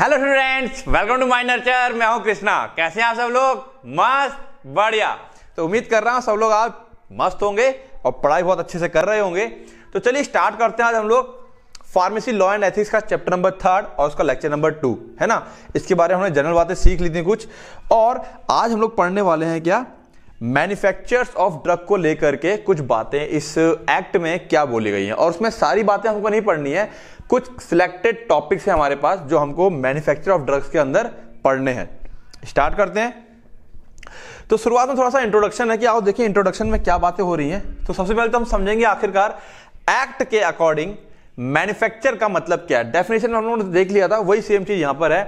hello students welcome to my nurture मैं हूं कृष्णा कैसे हैं आप सब लोग मस्त बढ़िया तो उम्मीद कर रहा हूं सब लोग आप मस्त होंगे और पढ़ाई बहुत अच्छे से कर रहे होंगे तो चलिए स्टार्ट करते हैं आज हम लोग फार्मेसी लॉ एंड एथिक्स का चैप्टर नंबर थर्ड और उसका लेक्चर नंबर टू है ना इसके बारे में हमने जनरल बातें सीख ली थी कुछ और आज हम लोग पढ़ने वाले हैं क्या मैन्युफैक्चरर्स ऑफ ड्रग को लेकर के कुछ बातें इस एक्ट में क्या बोली गई हैं और उसमें सारी बातें हमको नहीं पढ़नी है कुछ सिलेक्टेड टॉपिक्स हैं हमारे पास जो हमको मैन्युफैक्चर ऑफ ड्रग्स के अंदर पढ़ने हैं स्टार्ट करते हैं तो शुरुआत में थोड़ा सा इंट्रोडक्शन है कि आओ देखिए इंट्रोडक्शन में क्या बातें हो रही हैं तो सबसे पहले तो हम समझेंगे आखिरकार एक्ट के अकॉर्डिंग मैन्युफैक्चर का मतलब क्या है डेफिनेशन हम लोगों ने देख लिया था वही सेम चीज यहां पर है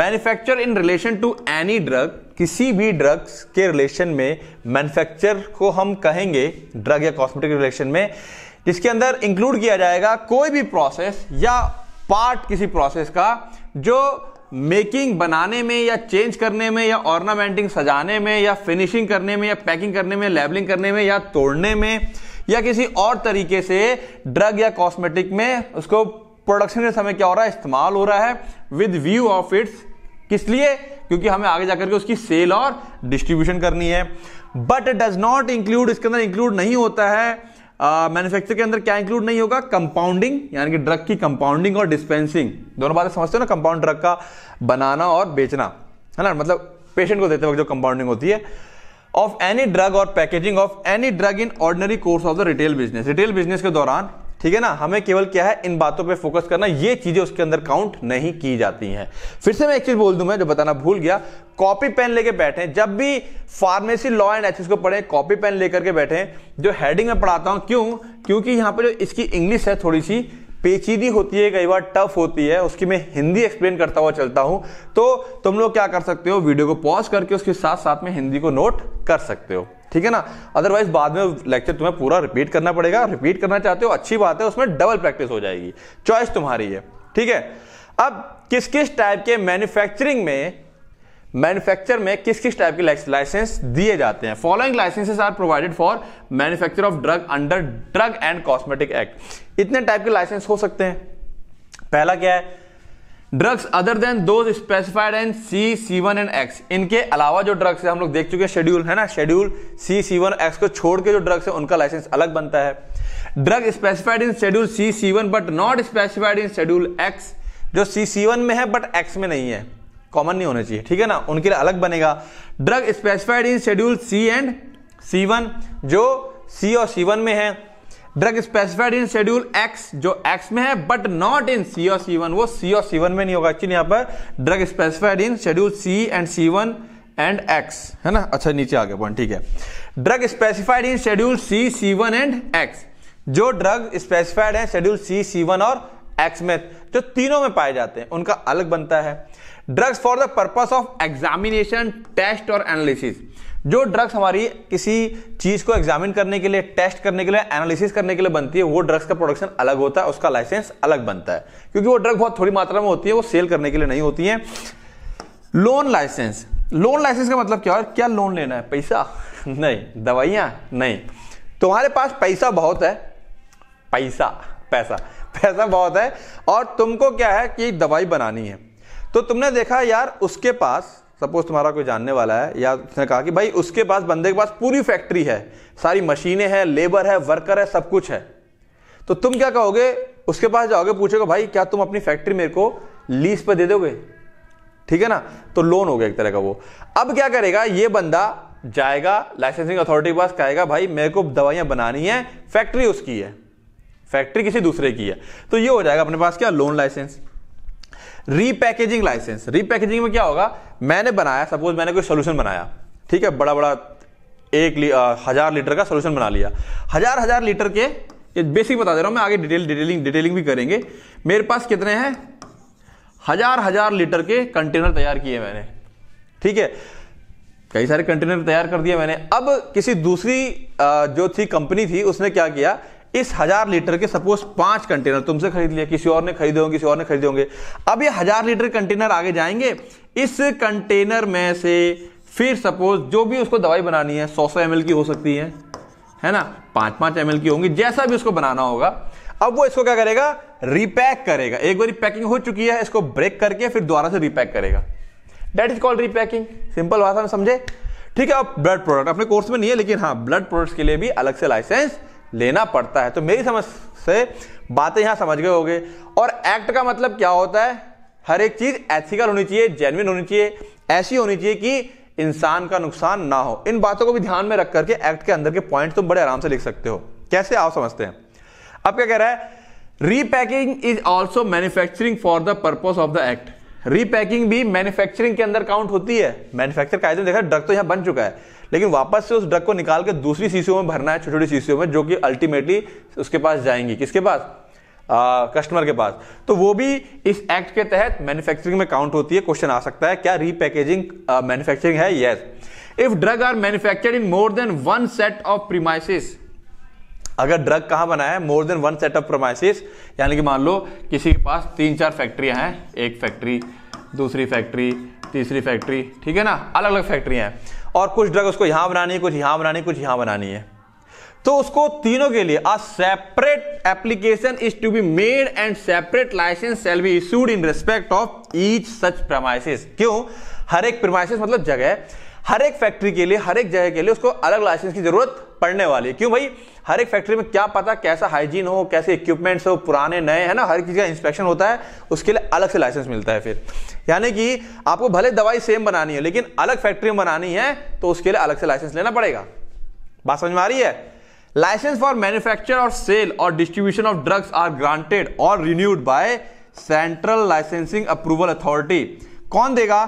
manufacture in relation to any drug किसी भी ड्रग्स के रिलेशन में मैन्युफैक्चर को हम कहेंगे ड्रग या कॉस्मेटिक रिलेशन में जिसके अंदर इंक्लूड किया जाएगा कोई भी प्रोसेस या पार्ट किसी प्रोसेस का जो मेकिंग बनाने में या चेंज करने में या ऑर्नामेंटिंग सजाने में या फिनिशिंग करने में या पैकिंग करने में लेबलिंग करने में या तोड़ने में या किसी और तरीके से ड्रग या कॉस्मेटिक में उसको प्रोडक्शन के समय क्या हो रहा है इस्तेमाल हो रहा है विद व्यू ऑफ इट्स किस लिए क्योंकि हमें आगे जाकर के उसकी सेल और डिस्ट्रीब्यूशन करनी है बट डज नॉट इंक्लूड इसके अंदर इंक्लूड नहीं होता है मैन्युफैक्चर uh, के अंदर क्या इंक्लूड नहीं होगा कंपाउंडिंग यानी कि ड्रग की कंपाउंडिंग और डिस्पेंसिंग दोनों बातें समझते हो ना कंपाउंड ड्रग का बनाना और बेचना है ना मतलब पेशेंट को देते वक्त जो कंपाउंडिंग होती है ऑफ एनी ड्रग और packaging of any drug in ordinary course of the retail business retail business के दौरान ठीक है ना हमें केवल क्या है इन बातों पे फोकस करना ये चीजें उसके अंदर काउंट नहीं की जाती हैं फिर से मैं एक चीज बोल दूं मैं जो बताना भूल गया कॉपी पेन लेके बैठे जब भी फार्मेसी लॉ एंड एथिक्स को पढ़े कॉपी पेन लेकर के बैठे जो हेडिंग में पढ़ाता हूं क्यों क्योंकि यहां पर जो इसकी इंग्लिश है थोड़ी सी पेचीदी होती है कई बार टफ होती है उसकी मैं हिंदी एक्सप्लेन करता हुआ चलता हूं तो तुम लोग क्या कर सकते हो वीडियो को पॉज करके उसके साथ साथ में हिंदी को नोट कर सकते हो ठीक है ना अदरवाइज बाद में लेक्चर तुम्हें पूरा रिपीट करना पड़ेगा रिपीट करना चाहते हो अच्छी बात है उसमें डबल प्रैक्टिस हो जाएगी चॉइस तुम्हारी है ठीक है अब किस किस टाइप के मैन्युफैक्चरिंग में मैन्युफैक्चर में किस किस टाइप के लाइसेंस दिए जाते हैं following licences are provided for manufacture of drug under drug and cosmetic act इतने टाइप के लाइसेंस हो सकते हैं पहला क्या है drugs other than those specified and C C one and X इनके अलावा जो ड्रग्स है हम लोग देख चुके हैं शेड्यूल है ना schedule C C one X को छोड़ के जो ड्रग्स है उनका लाइसेंस अलग बनता है drug specified in schedule C C one but not specified in schedule X जो सी सी वन में है बट एक्स में नहीं है कॉमन नहीं होना चाहिए ठीक है ना उनके लिए अलग बनेगा drug specified in schedule C and C one जो सी और सी वन में है drug specified in schedule X जो एक्स में है बट नॉट इन सी और सी वन वो सी और सी वन में नहीं होगा एक्चुअली यहाँ पर drug specified in schedule C and C one and X है ना अच्छा नीचे आगे पॉइंट ठीक है drug specified in schedule C C one and X जो ड्रग स्पेसिफाइड है शेड्यूल सी सी वन और एक्स में जो तीनों में पाए जाते हैं उनका अलग बनता है drugs for the purpose of examination test और एनालिसिस जो ड्रग्स हमारी किसी चीज को एग्जामिन करने के लिए टेस्ट करने के लिए एनालिसिस करने के लिए बनती है वो ड्रग्स का प्रोडक्शन अलग होता है उसका लाइसेंस अलग बनता है क्योंकि वो ड्रग बहुत थोड़ी मात्रा में होती है वो सेल करने के लिए नहीं होती है लोन लाइसेंस लोन लाइसेंस का मतलब क्या है क्या लोन लेना है पैसा नहीं दवाइयां नहीं तुम्हारे पास पैसा बहुत है पैसा पैसा पैसा बहुत है और तुमको क्या है कि दवाई बनानी है तो तुमने देखा यार उसके पास सपोज तुम्हारा कोई जानने वाला है या उसने कहा कि भाई उसके पास बंदे के पास पूरी फैक्ट्री है सारी मशीनें हैं लेबर है वर्कर है सब कुछ है तो तुम क्या कहोगे उसके पास जाओगे पूछोगे भाई क्या तुम अपनी फैक्ट्री मेरे को लीज पर दे दोगे ठीक है ना तो लोन हो गया एक तरह का वो अब क्या करेगा ये बंदा जाएगा लाइसेंसिंग अथॉरिटी के पास कहेगा भाई मेरे को दवाइयां बनानी है फैक्ट्री उसकी है फैक्ट्री किसी दूसरे की है तो ये हो जाएगा अपने पास क्या loan licence repackaging licence repackaging में क्या होगा मैंने बनाया सपोज मैंने कोई सोल्यूशन बनाया ठीक है बड़ा बड़ा एक ली, आ, हजार लीटर का सोल्यूशन बना लिया हजार हजार लीटर के ये बेसिक बता दे रहा हूं मैं आगे डिटेल डिटेलिंग डिटेलिंग भी करेंगे मेरे पास कितने हैं हजार हजार लीटर के कंटेनर तैयार किए मैंने ठीक है कई सारे कंटेनर तैयार कर दिए मैंने अब किसी दूसरी जो थी कंपनी थी उसने क्या किया इस हजार लीटर के सपोज पांच कंटेनर तुमसे खरीद लिए किसी और ने खरीदे होंगे किसी और ने खरीदे होंगे अब ये हजार लीटर कंटेनर आगे जाएंगे इस कंटेनर में से फिर सपोज जो भी उसको दवाई बनानी है सौ सौ एम की हो सकती है है ना पांच पांच एम की होंगी जैसा भी उसको बनाना होगा अब वो इसको क्या करेगा रिपैक करेगा एक बार पैकिंग हो चुकी है इसको ब्रेक करके फिर दोबारा से रिपैक करेगा that is called repacking simple भाषा में समझे ठीक है अब ब्लड प्रोडक्ट अपने कोर्स में नहीं है लेकिन हाँ ब्लड प्रोडक्ट्स के लिए भी अलग से लाइसेंस लेना पड़ता है तो मेरी समझ से बातें यहाँ समझ गए होगे और एक्ट का मतलब क्या होता है हर एक चीज़ एथिकल होनी चाहिए जेनविन होनी चाहिए ऐसी होनी चाहिए कि इंसान का नुकसान ना हो इन बातों को भी ध्यान में रख करके एक्ट के अंदर के पॉइंट तुम बड़े आराम से लिख सकते हो कैसे आप समझते हैं अब क्या कह रहा है repacking is also manufacturing for the purpose of the act repacking भी मैन्युफैक्चरिंग के अंदर काउंट होती है मैन्युफैक्चर का देखा ड्रग तो यहां बन चुका है लेकिन वापस से उस ड्रग को निकाल के दूसरी शीशियों में भरना है छोटी छोटी शीशियों में जो कि अल्टीमेटली उसके पास जाएंगी किसके पास आ, कस्टमर के पास तो वो भी इस एक्ट के तहत मैन्युफैक्चरिंग में काउंट होती है क्वेश्चन आ सकता है क्या रीपैकेजिंग मैन्युफैक्चरिंग है yes if drug are manufactured in more than one set of premises अगर ड्रग कहां बना है more than one set of premises यानी कि मान लो किसी के पास तीन चार फैक्ट्रियां हैं एक फैक्ट्री दूसरी फैक्ट्री तीसरी फैक्ट्री ठीक है ना अलग अलग फैक्ट्रियां हैं और कुछ ड्रग उसको यहां बनानी है कुछ यहां बनानी है कुछ यहां बनानी है तो उसको तीनों के लिए a separate application is to be made and separate licence shall be issued in respect of each such premises क्यों हर एक प्रमाइसिस मतलब जगह हर एक फैक्ट्री के लिए हर एक जगह के लिए उसको अलग लाइसेंस की जरूरत पड़ने वाली है क्यों भाई हर एक फैक्ट्री में क्या पता कैसा हाइजीन हो कैसे इक्विपमेंट्स हो पुराने नए है ना हर चीज़ का इंस्पेक्शन होता है उसके लिए अलग से लाइसेंस मिलता है फिर यानी कि आपको भले दवाई सेम बनानी है लेकिन अलग फैक्ट्री में बनानी है तो उसके लिए अलग से लाइसेंस लेना पड़ेगा बात समझ में आ रही है लाइसेंस फॉर मैन्युफैक्चर और सेल और distribution of drugs are granted और renewed by central licensing approval authority कौन देगा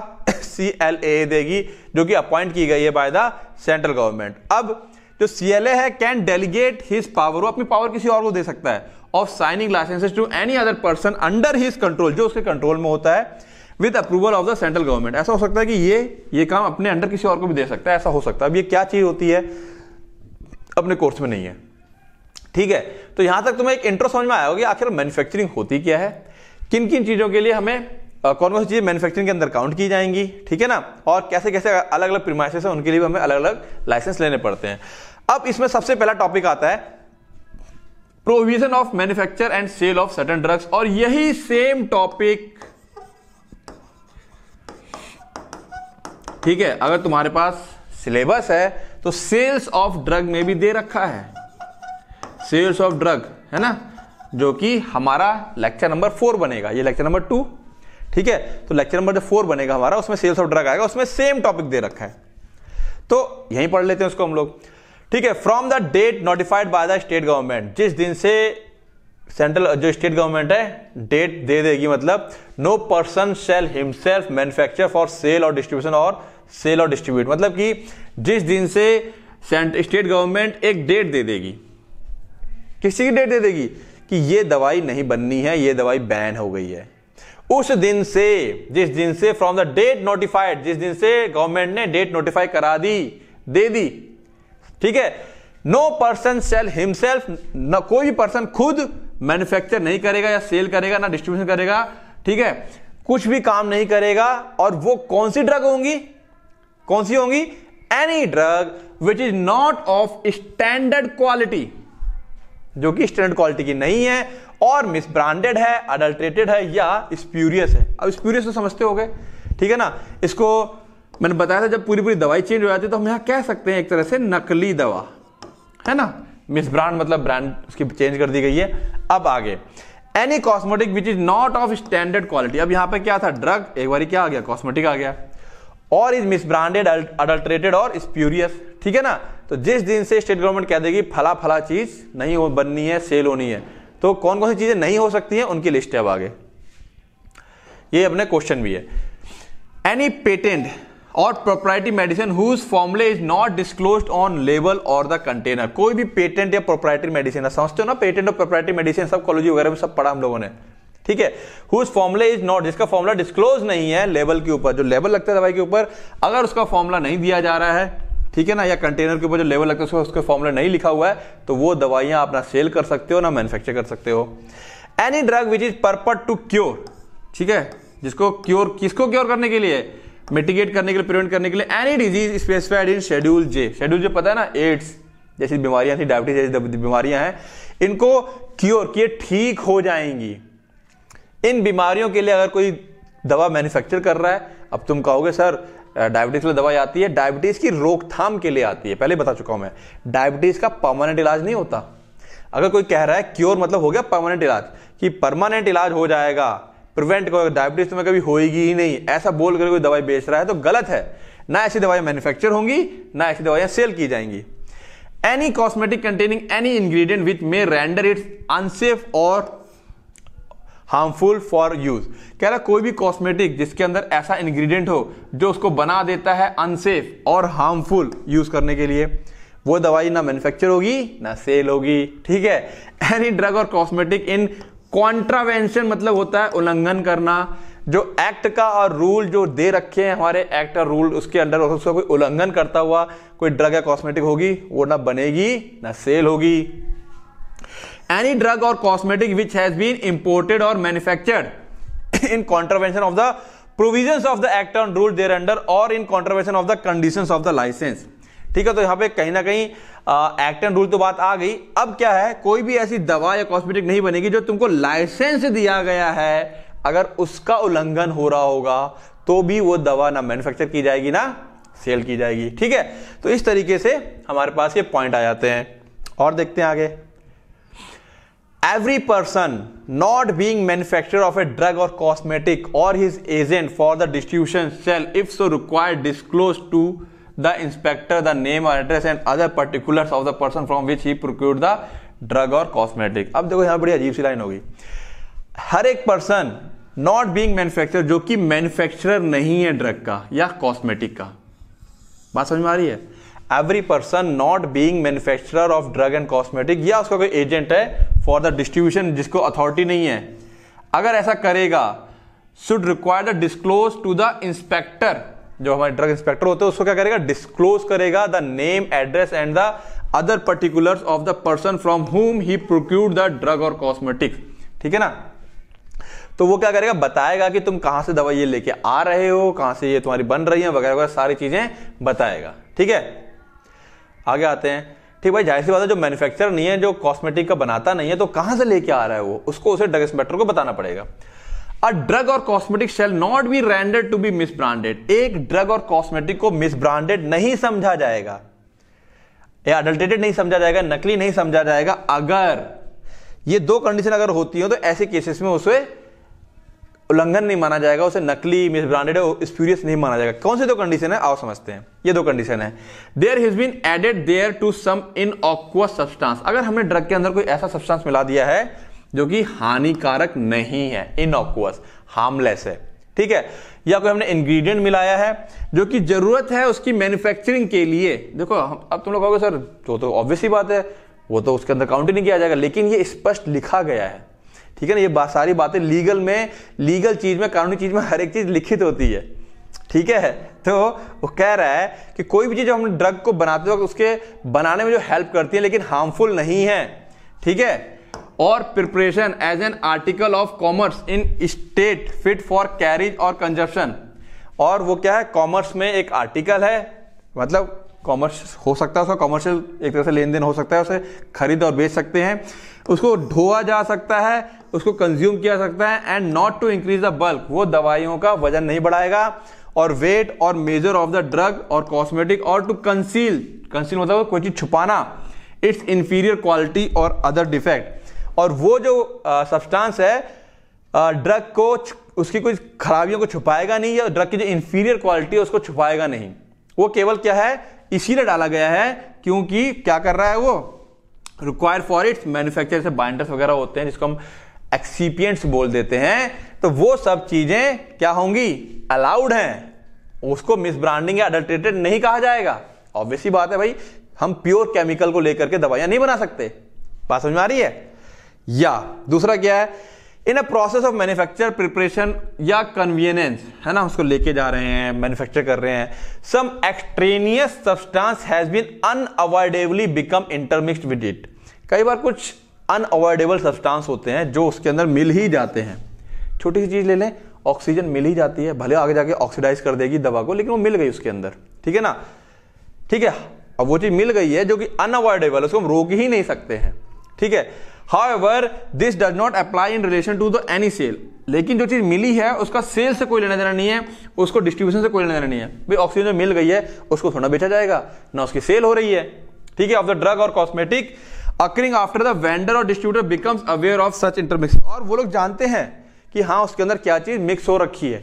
सी एल ए देगी जो कि अपॉइंट की गई है बाय द सेंट्रल गवर्नमेंट अब जो सी एल ए है कैन डेलीगेट हिज पावर वो अपनी पावर किसी और को दे सकता है of signing licences to any other person under his control जो उसके कंट्रोल में होता है with approval of the central government ऐसा हो सकता है कि ये ये काम अपने अंडर किसी और को भी दे सकता है ऐसा हो सकता है अब ये क्या चीज होती है अपने कोर्स में नहीं है ठीक है तो यहां तक तुम्हें एक इंट्रो समझ में आया होगा कि आखिर मैन्युफैक्चरिंग होती क्या है किन किन चीजों के लिए हमें कौन कौन सी चीज़ें मैन्युफैक्चरिंग के अंदर काउंट की जाएंगी ठीक है ना और कैसे कैसे अलग अलग प्रीमाइसेस हैं उनके लिए भी हमें अलग अलग लाइसेंस लेने पड़ते हैं अब इसमें सबसे पहला टॉपिक आता है provision of manufacture and sale of certain drugs और यही सेम टॉपिक ठीक है अगर तुम्हारे पास सिलेबस है तो सेल्स ऑफ ड्रग में भी दे रखा है सेल्स ऑफ ड्रग है ना जो कि हमारा लेक्चर नंबर फोर बनेगा ये लेक्चर नंबर टू ठीक है तो लेक्चर नंबर जो फोर बनेगा हमारा उसमें सेल्स ऑफ ड्रग आएगा उसमें सेम टॉपिक दे रखा है तो यहीं पढ़ लेते हैं उसको हम लोग ठीक है from the date notified by the state government जिस दिन से सेंट्रल जो स्टेट गवर्नमेंट है डेट दे देगी मतलब no person shall himself manufacture for sale और डिस्ट्रीब्यूशन और सेल और डिस्ट्रीब्यूट मतलब कि जिस दिन से स्टेट गवर्नमेंट एक डेट दे देगी किसी की डेट दे देगी कि ये दवाई नहीं बननी है ये दवाई बैन हो गई है उस दिन से जिस दिन से फ्रॉम द डेट नोटिफाइड जिस दिन से गवर्नमेंट ने डेट नोटिफाई करा दी दे दी ठीक है नो पर्सन सेल हिमसेल्फ न कोई भी पर्सन खुद मैन्युफैक्चर नहीं करेगा या सेल करेगा ना डिस्ट्रीब्यूशन करेगा ठीक है कुछ भी काम नहीं करेगा और वो कौन सी ड्रग होंगी कौन सी होंगी any drug which is not of standard quality जो कि स्टैंडर्ड क्वालिटी की नहीं है और मिसब्रांडेड है अडल्ट्रेटेड है या स्प्यूरियस है अब स्प्यूरियस तो समझते हो ठीक है ना इसको मैंने बताया था जब पूरी पूरी दवाई चेंज हो जाती है तो हम यहाँ कह सकते हैं एक तरह से नकली दवा है ना मिस ब्रांड मतलब ब्रांड उसकी चेंज कर दी गई है अब आगे any cosmetic which is not of standard quality अब यहाँ पे क्या था ड्रग एक बार क्या आ गया कॉस्मेटिक आ गया और इज मिसब्रांडेड अडल्ट्रेटेड और स्प्यूरियस ठीक है ना तो जिस दिन से स्टेट गवर्नमेंट कह देगी फला फला चीज नहीं बननी है सेल होनी है तो कौन कौन सी चीजें नहीं हो सकती हैं उनकी लिस्ट है अब आगे ये अपने क्वेश्चन भी है एनी पेटेंट और proprietary medicine whose formula is not disclose on label और द कंटेनर कोई भी पेटेंट या प्रोप्राइटरी मेडिसिन है समझते हो ना पेटेंट और प्रोप्राइटरी मेडिसिन सब कॉलोजी वगैरह में सब पढ़ा हम लोगों ने ठीक है हुज फॉर्मुले इज नॉट जिसका फॉर्मुला डिस्क्लोज नहीं है लेबल के ऊपर जो लेबल लगता है दवाई के ऊपर अगर उसका फॉर्मुला नहीं दिया जा रहा है ठीक है ना या कंटेनर के ऊपर जो लेबल लगता है उसका फॉर्मूला नहीं लिखा हुआ है तो वो दवाइयां आप ना सेल कर सकते हो ना मैन्युफैक्चर कर सकते हो any drug which is purport to cure ठीक है जिसको क्योर किसको क्योर करने के लिए मिटिगेट करने के लिए प्रिवेंट करने के लिए any disease specified in schedule J schedule J पता है ना एड्स जैसी बीमारियां थी डायबिटीज जैसी बीमारियां हैं इनको क्योर किए ठीक हो जाएंगी इन बीमारियों के लिए अगर कोई दवा मैन्युफैक्चर कर रहा है अब तुम कहोगे सर डायबिटीज के लिए दवाई आती है डायबिटीज की रोकथाम के लिए आती है पहले बता चुका हूं मैं डायबिटीज का परमानेंट इलाज नहीं होता अगर कोई कह रहा है क्योर मतलब हो गया परमानेंट इलाज कि परमानेंट इलाज हो जाएगा प्रिवेंट करो डायबिटीज तुम्हें कभी होगी ही नहीं ऐसा बोल कर कोई दवाई बेच रहा है तो गलत है ना ऐसी दवाइयां मैन्युफैक्चर होंगी ना ऐसी दवाइयां सेल की जाएंगी any cosmetic containing any ingredient which may render its unsafe और हार्मफुल फॉर यूज कह रहा कोई भी कॉस्मेटिक जिसके अंदर ऐसा इंग्रेडिएंट हो जो उसको बना देता है अनसेफ और हार्मफुल यूज करने के लिए वो दवाई ना मैन्युफैक्चर होगी ना सेल होगी ठीक है एनी ड्रग और कॉस्मेटिक इन कॉन्ट्रावेंशन मतलब होता है उल्लंघन करना जो एक्ट का और रूल जो दे रखे हैं हमारे एक्ट और रूल उसके अंडर उसका कोई उल्लंघन करता हुआ कोई ड्रग या कॉस्मेटिक होगी वो ना बनेगी ना सेल होगी एनी ड्रग और cosmetic which has been imported और manufactured in contravention of the provision of the act on rule there under और in contravention of the condition of the licence ठीक है तो यहां पे कहीं ना कहीं एक्ट एंड रूल तो बात आ गई अब क्या है कोई भी ऐसी दवा या कॉस्मेटिक नहीं बनेगी जो तुमको लाइसेंस दिया गया है अगर उसका उल्लंघन हो रहा होगा तो भी वो दवा ना मैन्युफैक्चर की जाएगी ना सेल की जाएगी ठीक है तो इस तरीके से हमारे पास ये पॉइंट आ जाते हैं और देखते हैं आगे every person not being manufacturer of a drug or cosmetic or his agent for the distribution shall if so required disclose to the inspector the name or address and other particulars of the person from which he procured the drug और cosmetic अब देखो यहाँ बड़ी अजीब सी line होगी हर एक person not being manufacture जो कि मैन्युफैक्चरर नहीं है ड्रग का या कॉस्मेटिक का बात समझ में आ रही है every person not being manufacturer of drug and cosmetic या उसका कोई एजेंट है फॉर द डिस्ट्रीब्यूशन जिसको अथॉरिटी नहीं है अगर ऐसा करेगा should require the disclose to the inspector जो हमारे ड्रग इंस्पेक्टर होते हैं उसको क्या करेगा डिस्क्लोज करेगा the name address and the other particular of the person from whom he procure the drug और कॉस्मेटिक ठीक है ना तो वो क्या करेगा बताएगा कि तुम कहां से दवा लेके आ रहे हो कहां से ये तुम्हारी बन रही है वगैरह वगैरह सारी चीजें बताएगा ठीक है आगे आते हैं ठीक भाई जाहिर सी बात है जो मैन्युफैक्चरर नहीं है जो कॉस्मेटिक का बनाता नहीं है तो कहां से लेके आ रहा है वो उसको उसे ड्रग इंस्पेक्टर को बताना पड़ेगा अ ड्रग और cosmetic shall not be rendered to be misbranded एक ड्रग और कॉस्मेटिक को मिसब्रांडेड नहीं समझा जाएगा या अडल्टेटेड नहीं समझा जाएगा नकली नहीं समझा जाएगा अगर ये दो कंडीशन अगर होती हो तो ऐसे केसेस में उसे उल्लंघन नहीं माना जाएगा उसे नकली मिसब्रांडेड है स्प्यूरियस नहीं माना जाएगा कौन सी दो कंडीशन है आओ समझते हैं ये दो कंडीशन है there has been added there to some innocuous substance अगर हमने ड्रग के अंदर कोई ऐसा सब्सटेंस मिला दिया है जो कि हानिकारक नहीं है इन ऑक्वस हार्मलेस है ठीक है या कोई हमने इंग्रेडिएंट मिलाया है जो कि जरूरत है उसकी मैन्युफैक्चरिंग के लिए देखो अब तुम लोग कहोगे सर जो तो ऑब्वियस ही बात है वो तो उसके अंदर काउंट ही नहीं किया जाएगा लेकिन ये स्पष्ट लिखा गया है ठीक है ना ये बात सारी बातें लीगल में लीगल चीज़ में कानूनी चीज़ में हर एक चीज़ लिखित होती है ठीक है तो वो कह रहा है कि कोई भी चीज़ जो हम ड्रग को बनाते वक्त तो उसके बनाने में जो हेल्प करती है लेकिन हार्मफुल नहीं है ठीक है और preparation as an article of commerce in state fit for carriage और कंजप्शन और वो क्या है कॉमर्स में एक आर्टिकल है मतलब कॉमर्स हो सकता है उसका कॉमर्शियल एक तरह से लेन देन हो सकता है उसे खरीद और बेच सकते हैं उसको ढोआ जा सकता है उसको कंज्यूम किया सकता है and not to increase the bulk वो दवाइयों का वजन नहीं बढ़ाएगा और वेट और मेजर ऑफ द ड्रग और कॉस्मेटिक और टू कंसील कंसील मतलब कोई चीज छुपाना इट्स इंफीरियर क्वालिटी और अदर डिफेक्ट और वो जो सब्सटेंस है ड्रग को उसकी कुछ खराबियों को छुपाएगा नहीं या ड्रग की जो इंफीरियर क्वालिटी है उसको छुपाएगा नहीं वो केवल क्या है इसीलिए डाला गया है क्योंकि क्या कर रहा है वो रिक्वायर फॉर इट्स मैन्युफैक्चर से बाइंडर्स वगैरह होते हैं जिसको हम एक्सीपियंट्स बोल देते हैं तो वो सब चीजें क्या होंगी अलाउड हैं उसको मिसब्रांडिंग या अडल्ट्रेटेड नहीं कहा जाएगा ऑब्वियसली बात है भाई हम प्योर केमिकल को लेकर के दवाइयां नहीं बना सकते बात समझ में आ रही है या दूसरा क्या है in a process of manufacture preparation या कन्वीनियंस है ना उसको लेके जा रहे हैं मैन्युफैक्चर कर रहे हैं some extraneous substance has been unavoidably become intermixed with it कई बार कुछ अनअवॉइडेबल सब्सटेंस होते हैं जो उसके अंदर मिल ही जाते हैं छोटी सी चीज़ ले लें ऑक्सीजन मिल ही जाती है भले आगे जाके ऑक्सीडाइज कर देगी दवा को लेकिन वो मिल गई उसके अंदर ठीक है ना ठीक है अब वो चीज़ मिल गई है जो कि अनअवॉइडेबल उसको हम रोक ही नहीं सकते हैं ठीक है ever this does not apply in relation to the any sale लेकिन जो चीज़ मिली है उसका सेल से कोई लेना देना नहीं है उसको डिस्ट्रीब्यूशन से कोई लेना देना नहीं है भाई ऑक्सीजन मिल गई है उसको थोड़ा बेचा जाएगा ना उसकी सेल हो रही है ठीक है ऑफ द ड्रग और cosmetic occurring after the vendor और distributor becomes aware of such intermix और वो लोग जानते हैं कि हाँ उसके अंदर क्या चीज़ मिक्स हो रखी है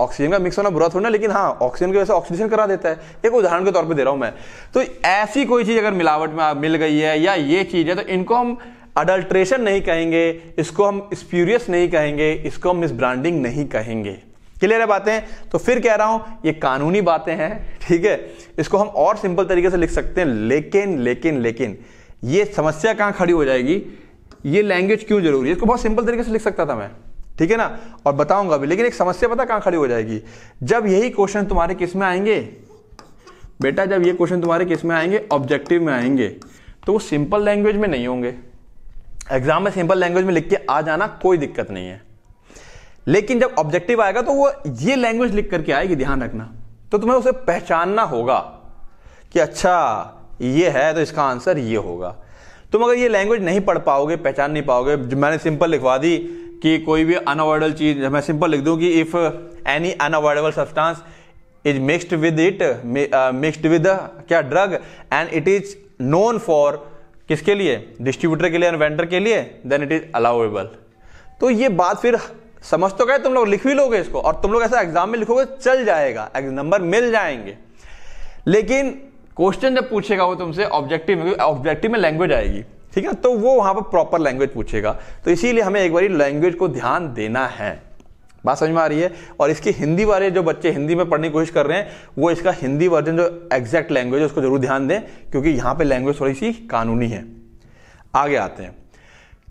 ऑक्सीजन का मिक्स होना बुरा थोड़ा लेकिन हाँ ऑक्सीजन की वजह से ऑक्सीजन करा देता है एक उदाहरण के तौर पे दे रहा हूं मैं तो ऐसी कोई चीज़ अगर मिलावट में मिल गई है या ये चीज़ है तो इनको हम अडल्ट्रेशन नहीं कहेंगे इसको हम स्प्यूरियस नहीं कहेंगे इसको हम मिसब्रांडिंग नहीं कहेंगे क्लियर है बातें तो फिर कह रहा हूं ये कानूनी बातें हैं ठीक है इसको हम और सिंपल तरीके से लिख सकते हैं लेकिन लेकिन लेकिन ये समस्या कहाँ खड़ी हो जाएगी ये लैंग्वेज क्यों जरूरी है इसको बहुत सिंपल तरीके से लिख सकता था मैं ठीक है ना और बताऊंगा भी लेकिन एक समस्या पता कहाँ खड़ी हो जाएगी जब यही क्वेश्चन तुम्हारे किस में आएंगे बेटा जब ये क्वेश्चन तुम्हारे किस में आएंगे ऑब्जेक्टिव में आएंगे तो वो सिंपल लैंग्वेज में नहीं होंगे एग्जाम में सिंपल लैंग्वेज में लिख के आ जाना कोई दिक्कत नहीं है लेकिन जब ऑब्जेक्टिव आएगा तो वो ये लैंग्वेज लिख करके आएगी ध्यान रखना तो तुम्हें उसे पहचानना होगा कि अच्छा ये है तो इसका आंसर ये होगा तुम अगर ये लैंग्वेज नहीं पढ़ पाओगे पहचान नहीं पाओगे मैंने सिंपल लिखवा दी कि कोई भी अनअवॉइडेबल चीज़ मैं सिंपल लिख दूँ कि if any unavoidable substance is mixed with it mixed with क्या drug and it is known for किसके लिए डिस्ट्रीब्यूटर के लिए एंड वेंडर के लिए देन इट इज अलाउेबल तो ये बात फिर समझ तो गए तुम लोग लिख भी लोगे इसको और तुम लोग ऐसा एग्जाम में लिखोगे चल जाएगा नंबर मिल जाएंगे लेकिन क्वेश्चन जब पूछेगा वो तुमसे ऑब्जेक्टिव में ऑब्जेक्टिव में लैंग्वेज आएगी ठीक है तो वो वहां पर प्रॉपर लैंग्वेज पूछेगा तो इसीलिए हमें एक बार लैंग्वेज को ध्यान देना है बात समझ में आ रही है और इसकी हिंदी वाले जो बच्चे हिंदी में पढ़ने की कोशिश कर रहे हैं वो इसका हिंदी वर्जन जो एग्जैक्ट लैंग्वेज है उसको जरूर ध्यान दें क्योंकि यहाँ पे लैंग्वेज थोड़ी सी कानूनी है आगे आते हैं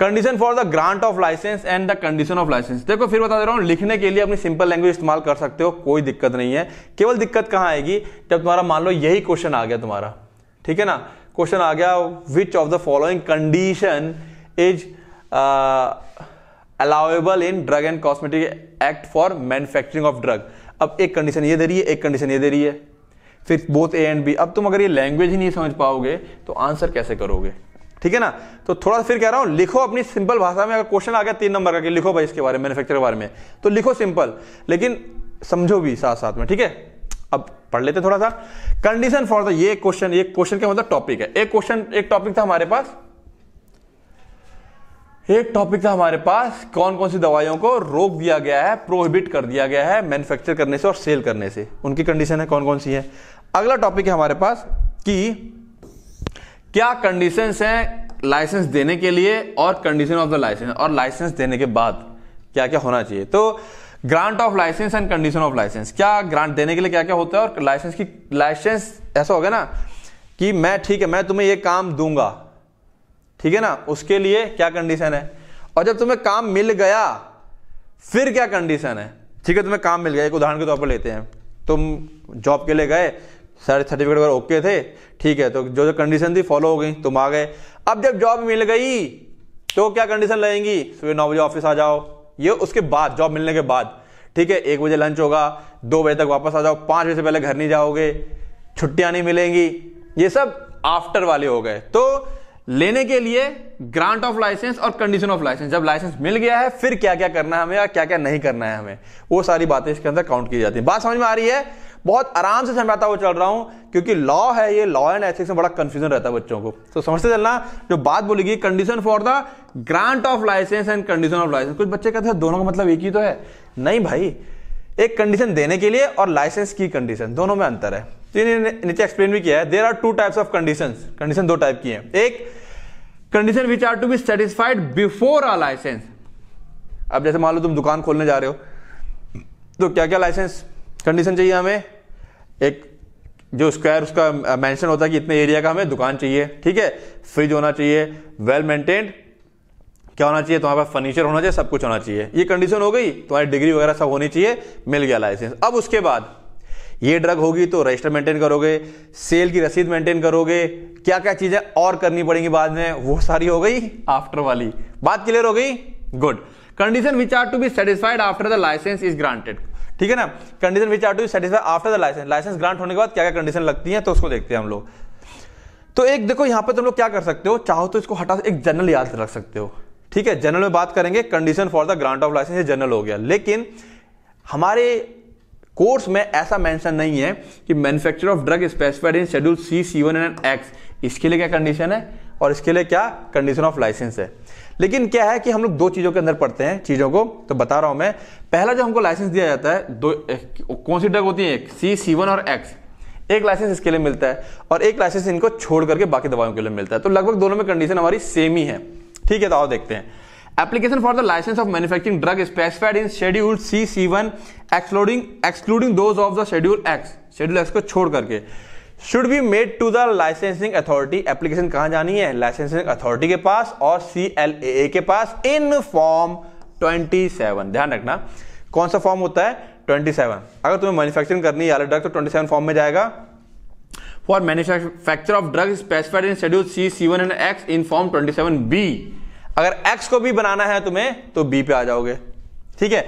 condition for the grant of licence and the condition of licence देखो फिर बता दे रहा हूं लिखने के लिए अपनी सिंपल लैंग्वेज इस्तेमाल कर सकते हो कोई दिक्कत नहीं है केवल दिक्कत कहां आएगी जब तुम्हारा मान लो यही क्वेश्चन आ गया तुम्हारा ठीक है ना क्वेश्चन आ गया which of the following condition is allowable in drug and cosmetic act for manufacturing of drug अब एक कंडीशन ये दे रही है एक कंडीशन ये दे रही है फिर बोथ ए एंड बी अब तुम अगर ये लैंग्वेज ही नहीं समझ पाओगे तो आंसर कैसे करोगे ठीक है ना तो थोड़ा फिर कह रहा हूं लिखो अपनी सिंपल भाषा में अगर क्वेश्चन आ गया तीन नंबर का कि लिखो भाई इसके बारे में मैन्युफैक्चर के बारे में तो लिखो सिंपल लेकिन समझो भी साथ साथ में ठीक है अब पढ़ लेते थोड़ा सा कंडीशन फॉर द ये क्वेश्चन एक क्वेश्चन का मतलब टॉपिक है एक क्वेश्चन एक टॉपिक था हमारे पास एक टॉपिक था हमारे पास कौन कौन सी दवाइयों को रोक दिया गया है प्रोहिबिट कर दिया गया है मैन्युफैक्चर करने से और सेल करने से उनकी कंडीशन है कौन कौन सी है अगला टॉपिक है हमारे पास कि क्या कंडीशंस हैं लाइसेंस देने के लिए और कंडीशन ऑफ द लाइसेंस और लाइसेंस देने के बाद क्या क्या होना चाहिए तो grant of licence and condition of licence क्या ग्रांट देने के लिए क्या क्या होता है और लाइसेंस की लाइसेंस ऐसा हो गया ना कि मैं ठीक है मैं तुम्हें ये काम दूंगा ठीक है ना उसके लिए क्या कंडीशन है और जब तुम्हें काम मिल गया फिर क्या कंडीशन है ठीक है तुम्हें काम मिल गया एक उदाहरण के तौर पर लेते हैं तुम जॉब के लिए गए सारे सर्टिफिकेट वगैरह ओके थे ठीक है तो जो जो कंडीशन थी फॉलो हो गई तुम आ गए अब जब जॉब मिल गई तो क्या कंडीशन लगेंगी सुबह नौ बजे ऑफिस आ जाओ ये उसके बाद जॉब मिलने के बाद ठीक है एक बजे लंच होगा दो बजे तक वापस आ जाओ पाँच बजे से पहले घर नहीं जाओगे छुट्टियां नहीं मिलेंगी ये सब आफ्टर वाले हो गए तो लेने के लिए ग्रांट ऑफ लाइसेंस और कंडीशन ऑफ लाइसेंस जब लाइसेंस मिल गया है फिर क्या क्या करना है हमें या क्या क्या नहीं करना है हमें वो सारी बातें इसके अंदर काउंट की जाती है बात समझ में आ रही है बहुत आराम से समझाता हुआ चल रहा हूं क्योंकि लॉ है ये लॉ एंड एथिक्स में बड़ा कंफ्यूजन रहता है बच्चों को तो समझते चलना जो बात बोलेगी condition for the grant of licence and condition of licence कुछ बच्चे कहते हैं दोनों का मतलब एक ही तो है नहीं भाई एक कंडीशन देने के लिए और लाइसेंस की कंडीशन दोनों में अंतर है तो नीचे एक्सप्लेन भी किया है there are two types of condition condition दो टाइप की है एक condition which are to be satisfied before a licence अब जैसे मान लो तुम दुकान खोलने जा रहे हो तो क्या क्या लाइसेंस कंडीशन चाहिए हमें एक जो स्क्वायर उसका मेंशन uh, होता है कि इतने एरिया का हमें दुकान चाहिए ठीक है फ्रिज होना चाहिए वेल मेंटेन्ड क्या होना चाहिए तुम्हारे पास फर्नीचर होना चाहिए सब कुछ होना चाहिए ये कंडीशन हो गई तुम्हारी डिग्री वगैरह सब होनी चाहिए मिल गया लाइसेंस अब उसके बाद ये ड्रग होगी तो रजिस्टर मेंटेन करोगे सेल की रसीद मेंटेन करोगे क्या क्या चीजें और करनी पड़ेंगी बाद में वो सारी हो गई आफ्टर वाली बात क्लियर हो गई good condition which are to be satisfied after the licence is granted ठीक है ना condition which are to satisfy after the licence licence grant होने के बाद क्या क्या कंडीशन लगती है तो उसको देखते हैं हम लोग तो एक देखो यहां पर तुम लोग क्या कर सकते हो चाहो तो इसको हटा एक जनरल याद रख सकते हो ठीक है जनरल में बात करेंगे condition for the grant of licence ये जनरल हो गया लेकिन हमारे कोर्स में ऐसा मेंशन नहीं है कि manufacture of drug specified in schedule C C one and X इसके लिए क्या कंडीशन है और इसके लिए क्या कंडीशन ऑफ लाइसेंस है लेकिन क्या है कि हम लोग दो चीज़ों के अंदर पढ़ते हैं चीज़ों को तो बता रहा हूं मैं पहला जो हमको लाइसेंस दिया जाता है दो कौन सी ड्रग होती है एक सी सी वन और एक्स एक लाइसेंस इसके लिए मिलता है और एक लाइसेंस इनको छोड़ करके बाकी दवाओं के लिए मिलता है तो लगभग दोनों में कंडीशन हमारी सेम ही है ठीक है तो आओ देखते हैं application for the licence of manufacturing drug specified in schedule C C one excluding excluding those of the schedule X schedule X को छोड़ करके should be made to the licensing authority application कहां जानी है लाइसेंसिंग अथॉरिटी के पास और C L A के पास इन फॉर्म ट्वेंटी सेवन ध्यान रखना कौन सा फॉर्म होता है ट्वेंटी सेवन अगर तुम्हें मैन्युफैक्चरिंग करनी है ड्रग तो सेवन फॉर्म में जाएगा for manufacture of drug specified in schedule C C one and X in form twenty seven B अगर एक्स को भी बनाना है तुम्हें तो बी पे आ जाओगे ठीक है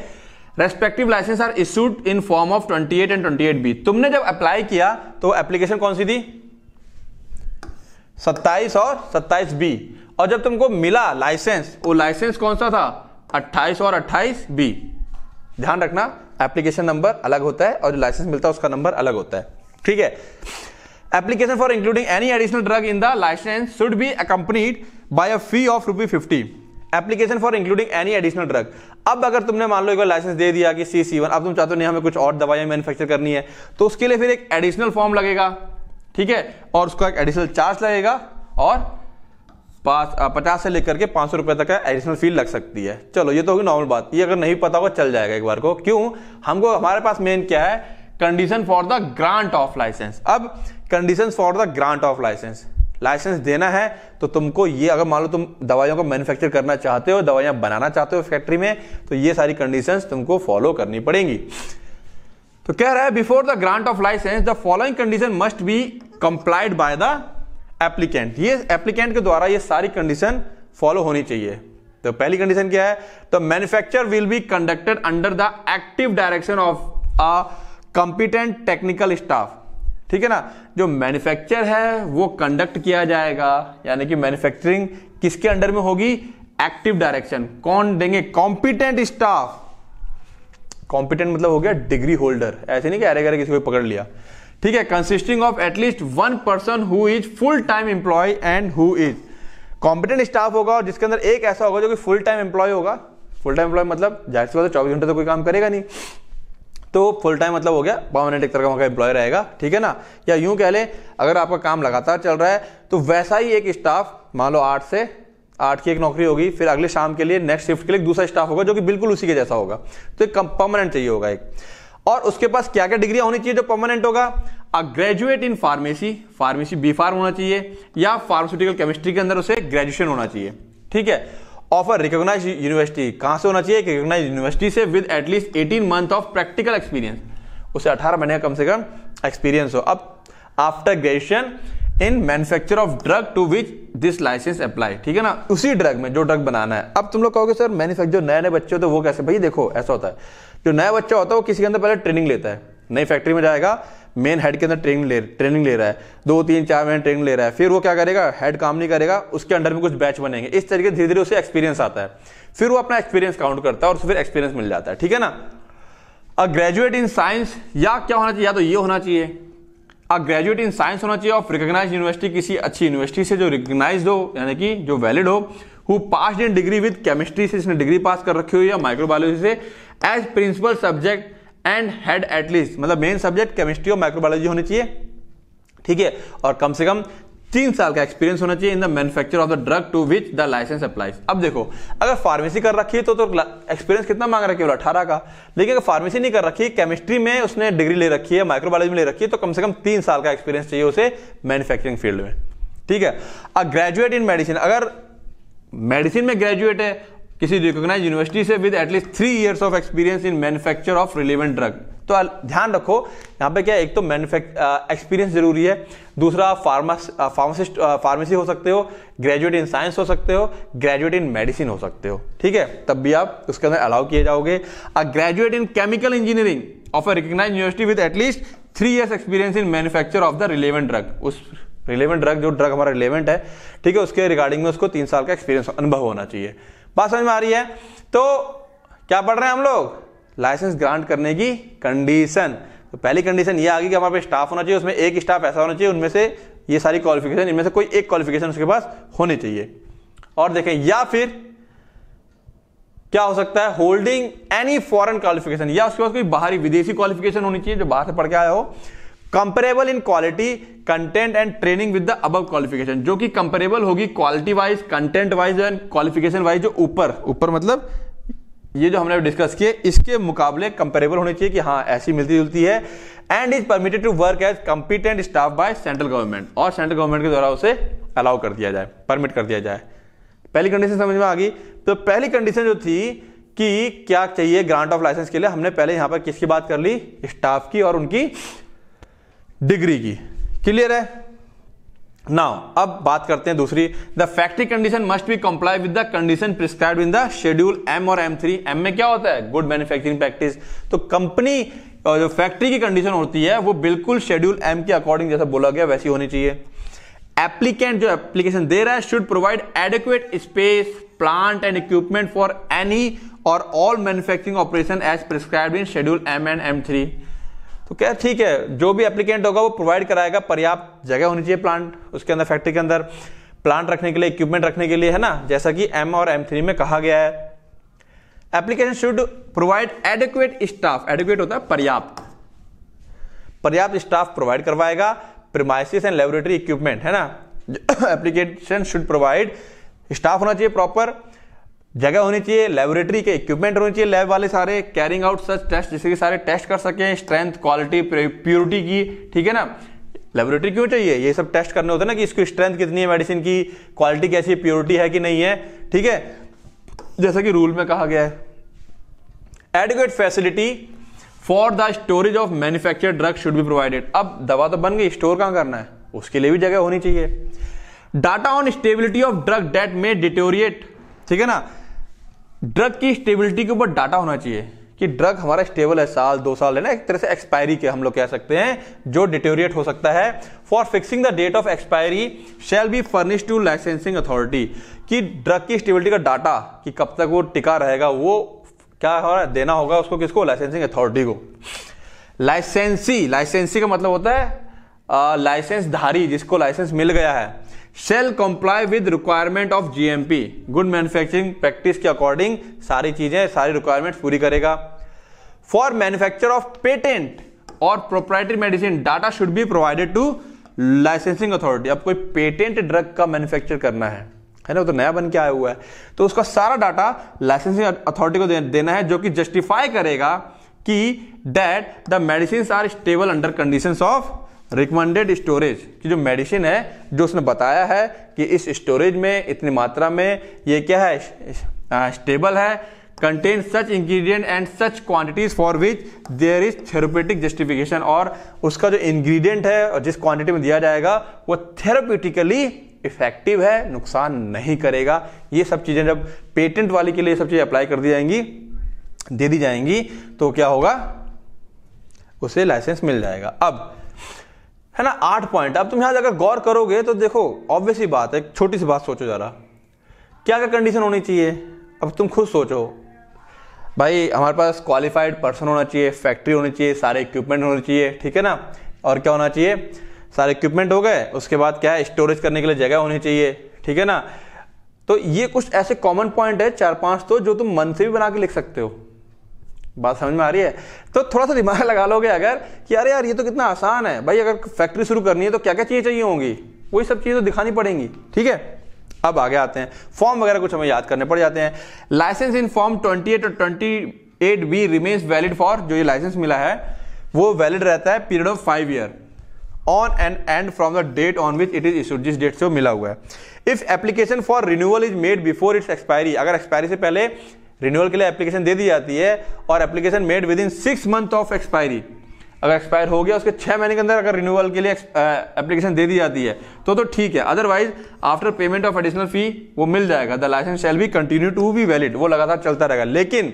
respective licence are issued in form of 28 and B तुमने जब अप्लाई किया तो एप्लीकेशन कौन सी थी 27 और बी और जब तुमको मिला लाइसेंस वो लाइसेंस कौन सा था 28 और बी ध्यान रखना एप्लीकेशन नंबर अलग होता है और जो लाइसेंस मिलता है उसका नंबर अलग होता है ठीक है application for including any additional drug in the licence should be accompanied by a fee of rupee fifty application for including any additional drug अब अगर तुमने मान लो एक लाइसेंस दे दिया कि सी सी वन अब तुम चाहते हो नहीं हमें कुछ और दवाइयां मैन्युफैक्चर करनी है तो उसके लिए फिर एक एडिशनल फॉर्म लगेगा ठीक है और उसका एक एडिशनल चार्ज लगेगा और पास पचास से लेकर के पाँच सौ रुपये तक का एडिशनल फीस लग सकती है चलो ये तो होगी नॉर्मल बात ये अगर नहीं पता होगा चल जाएगा एक बार को क्यों हमको हमारे पास मेन क्या है condition for the grant of licence अब condition for the grant of licence licence देना है तो तुमको ये अगर मान लो तुम दवाइयों को मैन्युफैक्चर करना चाहते हो दवाइयां बनाना चाहते हो फैक्ट्री में तो ये सारी कंडीशन तुमको फॉलो करनी पड़ेंगी तो कह रहा है before the grant of licence the following condition must be complied by the applicant ये एप्लीकेंट के द्वारा ये सारी कंडीशन फॉलो होनी चाहिए तो पहली कंडीशन क्या है the manufacture will be conducted under the active direction of a competent technical staff ठीक है ना जो मैन्युफैक्चर है वो कंडक्ट किया जाएगा यानी कि मैन्युफैक्चरिंग किसके अंडर में होगी एक्टिव डायरेक्शन कौन देंगे कॉम्पिटेंट स्टाफ कॉम्पिटेंट मतलब हो गया डिग्री होल्डर ऐसे नहीं कि अरे अरे किसी को पकड़ लिया ठीक है consisting of at least one person who is full time employ and who is competent staff होगा और जिसके अंदर एक ऐसा होगा जो कि फुल टाइम एम्प्लॉय होगा फुल टाइम एम्प्लॉय मतलब जाहिर सी बात है चौबीस घंटे तो कोई काम करेगा नहीं तो फुल टाइम मतलब हो गया परमानेंट एक तरह का एम्प्लॉय रहेगा ठीक है ना या यूं कह लें अगर आपका काम लगातार चल रहा है तो वैसा ही एक स्टाफ मान लो आठ से आठ की एक नौकरी होगी फिर अगले शाम के लिए नेक्स्ट शिफ्ट के लिए दूसरा स्टाफ होगा जो कि बिल्कुल उसी के जैसा होगा तो एक परमानेंट चाहिए होगा एक और उसके पास क्या क्या डिग्रियां होनी चाहिए जो परमानेंट होगा a graduate in pharmacy pharmacy B pharm होना चाहिए या फार्मास्यूटिकल केमिस्ट्री के अंदर उसे ग्रेजुएशन होना चाहिए ठीक है ऑफर रिकोगनाइज यूनिवर्सिटी कहाँ से होना चाहिए रिकोगनाइज यूनिवर्सिटी से with at least eighteen month of practical experience उसे अठारह महीने का कम से कम एक्सपीरियंस हो अब after graduation in manufacture of drug to which this licence apply ठीक है ना उसी ड्रग में जो ड्रग बनाना है अब तुम लोग कहोगे सर मैन्युफैक्चर नए नए बच्चे होते तो वो कैसे भाई देखो ऐसा होता है जो नया बच्चा होता है वो किसी के अंदर पहले ट्रेनिंग लेता है नई फैक्ट्री में जाएगा मेन हेड के अंदर ट्रेनिंग ले ट्रेनिंग ले रहा है दो तीन चार महीने ट्रेनिंग ले रहा है फिर वो क्या करेगा हेड काम नहीं करेगा उसके अंडर में कुछ बैच बनेंगे इस तरीके धीरे धीरे उसे एक्सपीरियंस आता है फिर वो अपना एक्सपीरियंस काउंट करता है और फिर एक्सपीरियंस मिल जाता है ठीक है ना अ ग्रेजुएट इन साइंस या क्या होना चाहिए या तो ये होना चाहिए अ ग्रेजुएट इन साइंस होना चाहिए ऑफ रिकग्नाइज यूनिवर्सिटी किसी अच्छी यूनिवर्सिटी से जो रिकग्नाइज हो यानी कि जो वैलिड हो who pass in degree with chemistry से इसने डिग्री पास कर रखी हुई या माइक्रोबायोलॉजी से as principal subject and had at least मतलब मेन सब्जेक्ट केमिस्ट्री और माइक्रोबायोलॉजी होनी चाहिए ठीक है और कम से कम तीन साल का एक्सपीरियंस होना चाहिए in the manufacture of the drug to which the licence applies अब देखो अगर फार्मेसी कर रखी है तो तो एक्सपीरियंस कितना मांग रहा है अठारह का लेकिन अगर फार्मेसी नहीं कर रखी केमिस्ट्री में उसने डिग्री ले रखी है माइक्रोबायोलॉजी में ले रखी है तो कम से कम तीन साल का एक्सपीरियंस चाहिए उसे मैन्युफैक्चरिंग फील्ड में ठीक है अ ग्रेजुएट इन मेडिसिन अगर मेडिसिन में ग्रेजुएट है किसी रिकॉग्नाइज यूनिवर्सिटी से with at least three years of experience in manufacture of relevant drug तो ध्यान रखो यहाँ पे क्या एक तो मैन्युफैक्चर एक्सपीरियंस जरूरी है दूसरा फार्मा फार्मासिस्ट फार्मेसी हो सकते हो ग्रेजुएट इन साइंस हो सकते हो ग्रेजुएट इन मेडिसिन हो सकते हो ठीक है तब भी आप उसके अंदर अलाउ किए जाओगे a graduate in chemical engineering of a recognise university with at least three years experience in manufacture of the relevant drug उस रिलेवेंट ड्रग जो ड्रग हमारा रिलेवेंट है ठीक है उसके रिगार्डिंग में उसको तीन साल का एक्सपीरियंस अनुभव होना चाहिए बात समझ में आ रही है तो क्या पढ़ रहे हैं हम लोग लाइसेंस ग्रांट करने की कंडीशन तो पहली कंडीशन ये आ गई कि हमारे पास स्टाफ होना चाहिए उसमें एक स्टाफ ऐसा होना चाहिए उनमें से ये सारी क्वालिफिकेशन इनमें से कोई एक क्वालिफिकेशन उसके पास होनी चाहिए और देखें या फिर क्या हो सकता है होल्डिंग एनी फॉरेन क्वालिफिकेशन या उसके पास कोई बाहरी विदेशी क्वालिफिकेशन होनी चाहिए जो बाहर से पढ़ के आया हो comparable in quality content and training with the अब क्वालिफिकेशन जो कि कंपेरेबल होगी quality wise content wise and qualification wise जो ऊपर ऊपर मतलब ये जो हमने डिस्कस किए इसके मुकाबले कंपेरेबल होने चाहिए कि हाँ ऐसी मिलती जुलती है and is permitted to work as competent staff by central government और सेंट्रल गवर्नमेंट के द्वारा उसे अलाउ कर दिया जाए परमिट कर दिया जाए पहली कंडीशन समझ में आ गई तो पहली कंडीशन जो थी कि क्या चाहिए ग्रांट ऑफ लाइसेंस के लिए हमने पहले यहां पर किसकी बात कर ली स्टाफ की और उनकी डिग्री की क्लियर है नाउ अब बात करते हैं दूसरी the factory condition must be comply with the condition prescribe in the schedule M और एम थ्री एम में क्या होता है गुड मैन्युफैक्चरिंग प्रैक्टिस तो कंपनी और जो फैक्ट्री की कंडीशन होती है वो बिल्कुल शेड्यूल एम के अकॉर्डिंग जैसा बोला गया वैसी होनी चाहिए एप्लीकेंट जो एप्लीकेशन दे रहा है should provide adequate space plant and equipment for any और all manufacturing operation as prescribe in schedule M and M three तो क्या ठीक है जो भी एप्लीकेंट होगा वो प्रोवाइड कराएगा पर्याप्त जगह होनी चाहिए प्लांट उसके अंदर फैक्ट्री के अंदर प्लांट रखने के लिए इक्विपमेंट रखने के लिए है ना जैसा कि एम और एम थ्री में कहा गया है application should provide adequate staff adequate होता है पर्याप्त पर्याप्त स्टाफ प्रोवाइड करवाएगा प्रिमाइसिस एंड लेबोरेटरी इक्विपमेंट है ना एप्लीकेशन शुड प्रोवाइड स्टाफ होना चाहिए प्रॉपर जगह होनी चाहिए लेबोरेटरी के इक्विपमेंट होने चाहिए लैब वाले सारे कैरिंग आउट सच टेस्ट जिससे कि सारे टेस्ट कर सकें स्ट्रेंथ क्वालिटी प्योरिटी की ठीक है ना लेबोरेटरी क्यों चाहिए ये सब टेस्ट करने होते हैं ना कि इसकी स्ट्रेंथ कितनी है मेडिसिन की क्वालिटी कैसी है प्योरिटी है कि नहीं है ठीक है जैसा कि रूल में कहा गया है adequate facility for the storage of manufacture drug should be provided अब दवा तो बन गई स्टोर कहाँ करना है उसके लिए भी जगह होनी चाहिए data on stability of drug date में डिटोरिएट ठीक है ना ड्रग की स्टेबिलिटी के ऊपर डाटा होना चाहिए कि ड्रग हमारा स्टेबल है साल दो साल है ना एक तरह से एक्सपायरी के हम लोग कह सकते हैं जो डिटेरिएट हो सकता है for fixing the date of expiry shall be furnish to licensing authority कि ड्रग की स्टेबिलिटी का डाटा कि कब तक वो टिका रहेगा वो क्या हो देना होगा उसको किसको लाइसेंसिंग अथॉरिटी को लाइसेंसी लाइसेंसी का मतलब होता है लाइसेंसधारी जिसको लाइसेंस मिल गया है shall comply with requirement of GMP good manufacturing practice के अकॉर्डिंग सारी चीजें सारी रिक्वायरमेंट पूरी करेगा फॉर मैन्युफैक्चर ऑफ पेटेंट और proprietary medicine data should be provided to licensing authority अब कोई पेटेंट ड्रग का मैन्युफैक्चर करना है है ना वो तो नया बन के आया हुआ है तो उसका सारा डाटा लाइसेंसिंग अथॉरिटी को देना है जो कि जस्टिफाई करेगा कि that the medicine are stable under condition of recommended storage की जो मेडिसिन है जो उसने बताया है कि इस स्टोरेज में इतनी मात्रा में ये क्या है स्टेबल है contain such ingredient and such quantities for which there is therapeutic justification और उसका जो इंग्रेडिएंट है और जिस क्वांटिटी में दिया जाएगा वो थेरोपेटिकली इफेक्टिव है नुकसान नहीं करेगा ये सब चीज़ें जब पेटेंट वाले के लिए सब चीज़ें अप्लाई कर दी जाएंगी दे दी जाएंगी तो क्या होगा उसे लाइसेंस मिल जाएगा अब है ना आठ पॉइंट अब तुम यहाँ जाकर गौर करोगे तो देखो ऑब्वियस ही बात है एक छोटी सी बात सोचो ज़रा क्या क्या कंडीशन होनी चाहिए अब तुम खुद सोचो भाई हमारे पास क्वालिफाइड पर्सन होना चाहिए फैक्ट्री होनी चाहिए सारे इक्विपमेंट होने चाहिए ठीक है ना और क्या होना चाहिए सारे इक्विपमेंट हो गए उसके बाद क्या है स्टोरेज करने के लिए जगह होनी चाहिए ठीक है ना तो ये कुछ ऐसे कॉमन पॉइंट है चार पांच तो जो तुम मन से भी बना के लिख सकते हो बात समझ में आ रही है तो थोड़ा सा दिमाग लगा लोगे अगर कि अरे यार ये तो कितना आसान है भाई अगर फैक्ट्री शुरू करनी है तो क्या क्या चीज़ें चाहिए होंगी वही सब चीज़ें तो दिखानी पड़ेंगी ठीक है अब आगे आते हैं फॉर्म वगैरह कुछ हमें याद करने पड़ जाते हैं लाइसेंस इन फॉर्म 28 और eight B remains valid for जो ये लाइसेंस मिला है वो वैलिड रहता है period of five year on and and from the date on which it is issued जिस डेट से वो मिला हुआ है if application for renewal is made before its expiry अगर एक्सपायरी से पहले रिन्यूअल के लिए एप्लीकेशन दे दी जाती है और application made with in six month of expiry अगर एक्सपायर हो गया उसके छः महीने के अंदर अगर रिन्यूअल के लिए एप्लीकेशन दे दी जाती है तो तो ठीक है otherwise after payment of additional fee वो मिल जाएगा the licence shall be continue to be valid वो लगातार चलता रहेगा लेकिन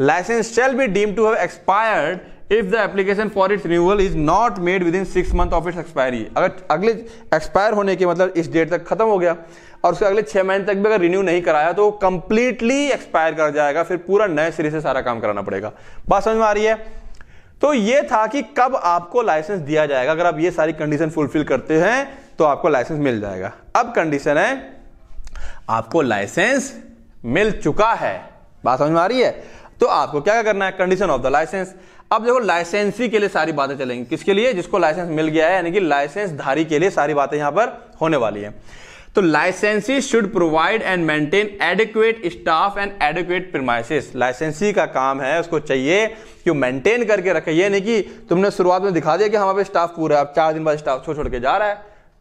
licence shall be deem to have expired if the application for its renewal is not made with in six month of its expiry अगर अगले expire होने के मतलब इस डेट तक खत्म हो गया और उसके अगले छह महीने तक भी अगर रिन्यू नहीं कराया तो वो कंप्लीटली एक्सपायर कर जाएगा फिर पूरा नए सिरे से सारा काम कराना पड़ेगा बात समझ में आ रही है तो ये था कि कब आपको लाइसेंस दिया जाएगा अगर आप ये सारी कंडीशन फुलफिल करते हैं तो आपको लाइसेंस मिल जाएगा अब कंडीशन है आपको लाइसेंस मिल चुका है बात समझ में आ रही है तो आपको क्या करना है कंडीशन ऑफ द लाइसेंस अब देखो लाइसेंसी के लिए सारी बातें चलेंगी किसके लिए जिसको लाइसेंस मिल गया है यानी कि लाइसेंस धारी के लिए सारी बातें यहां पर होने वाली है तो licensee should provide and maintain adequate staff and adequate premises licensee का काम है उसको चाहिए कि मेंटेन करके रखे ये नहीं कि तुमने शुरुआत में दिखा दिया कि हमारे स्टाफ पूरा है अब चार दिन बाद स्टाफ छोड़ छोड़ के जा रहा है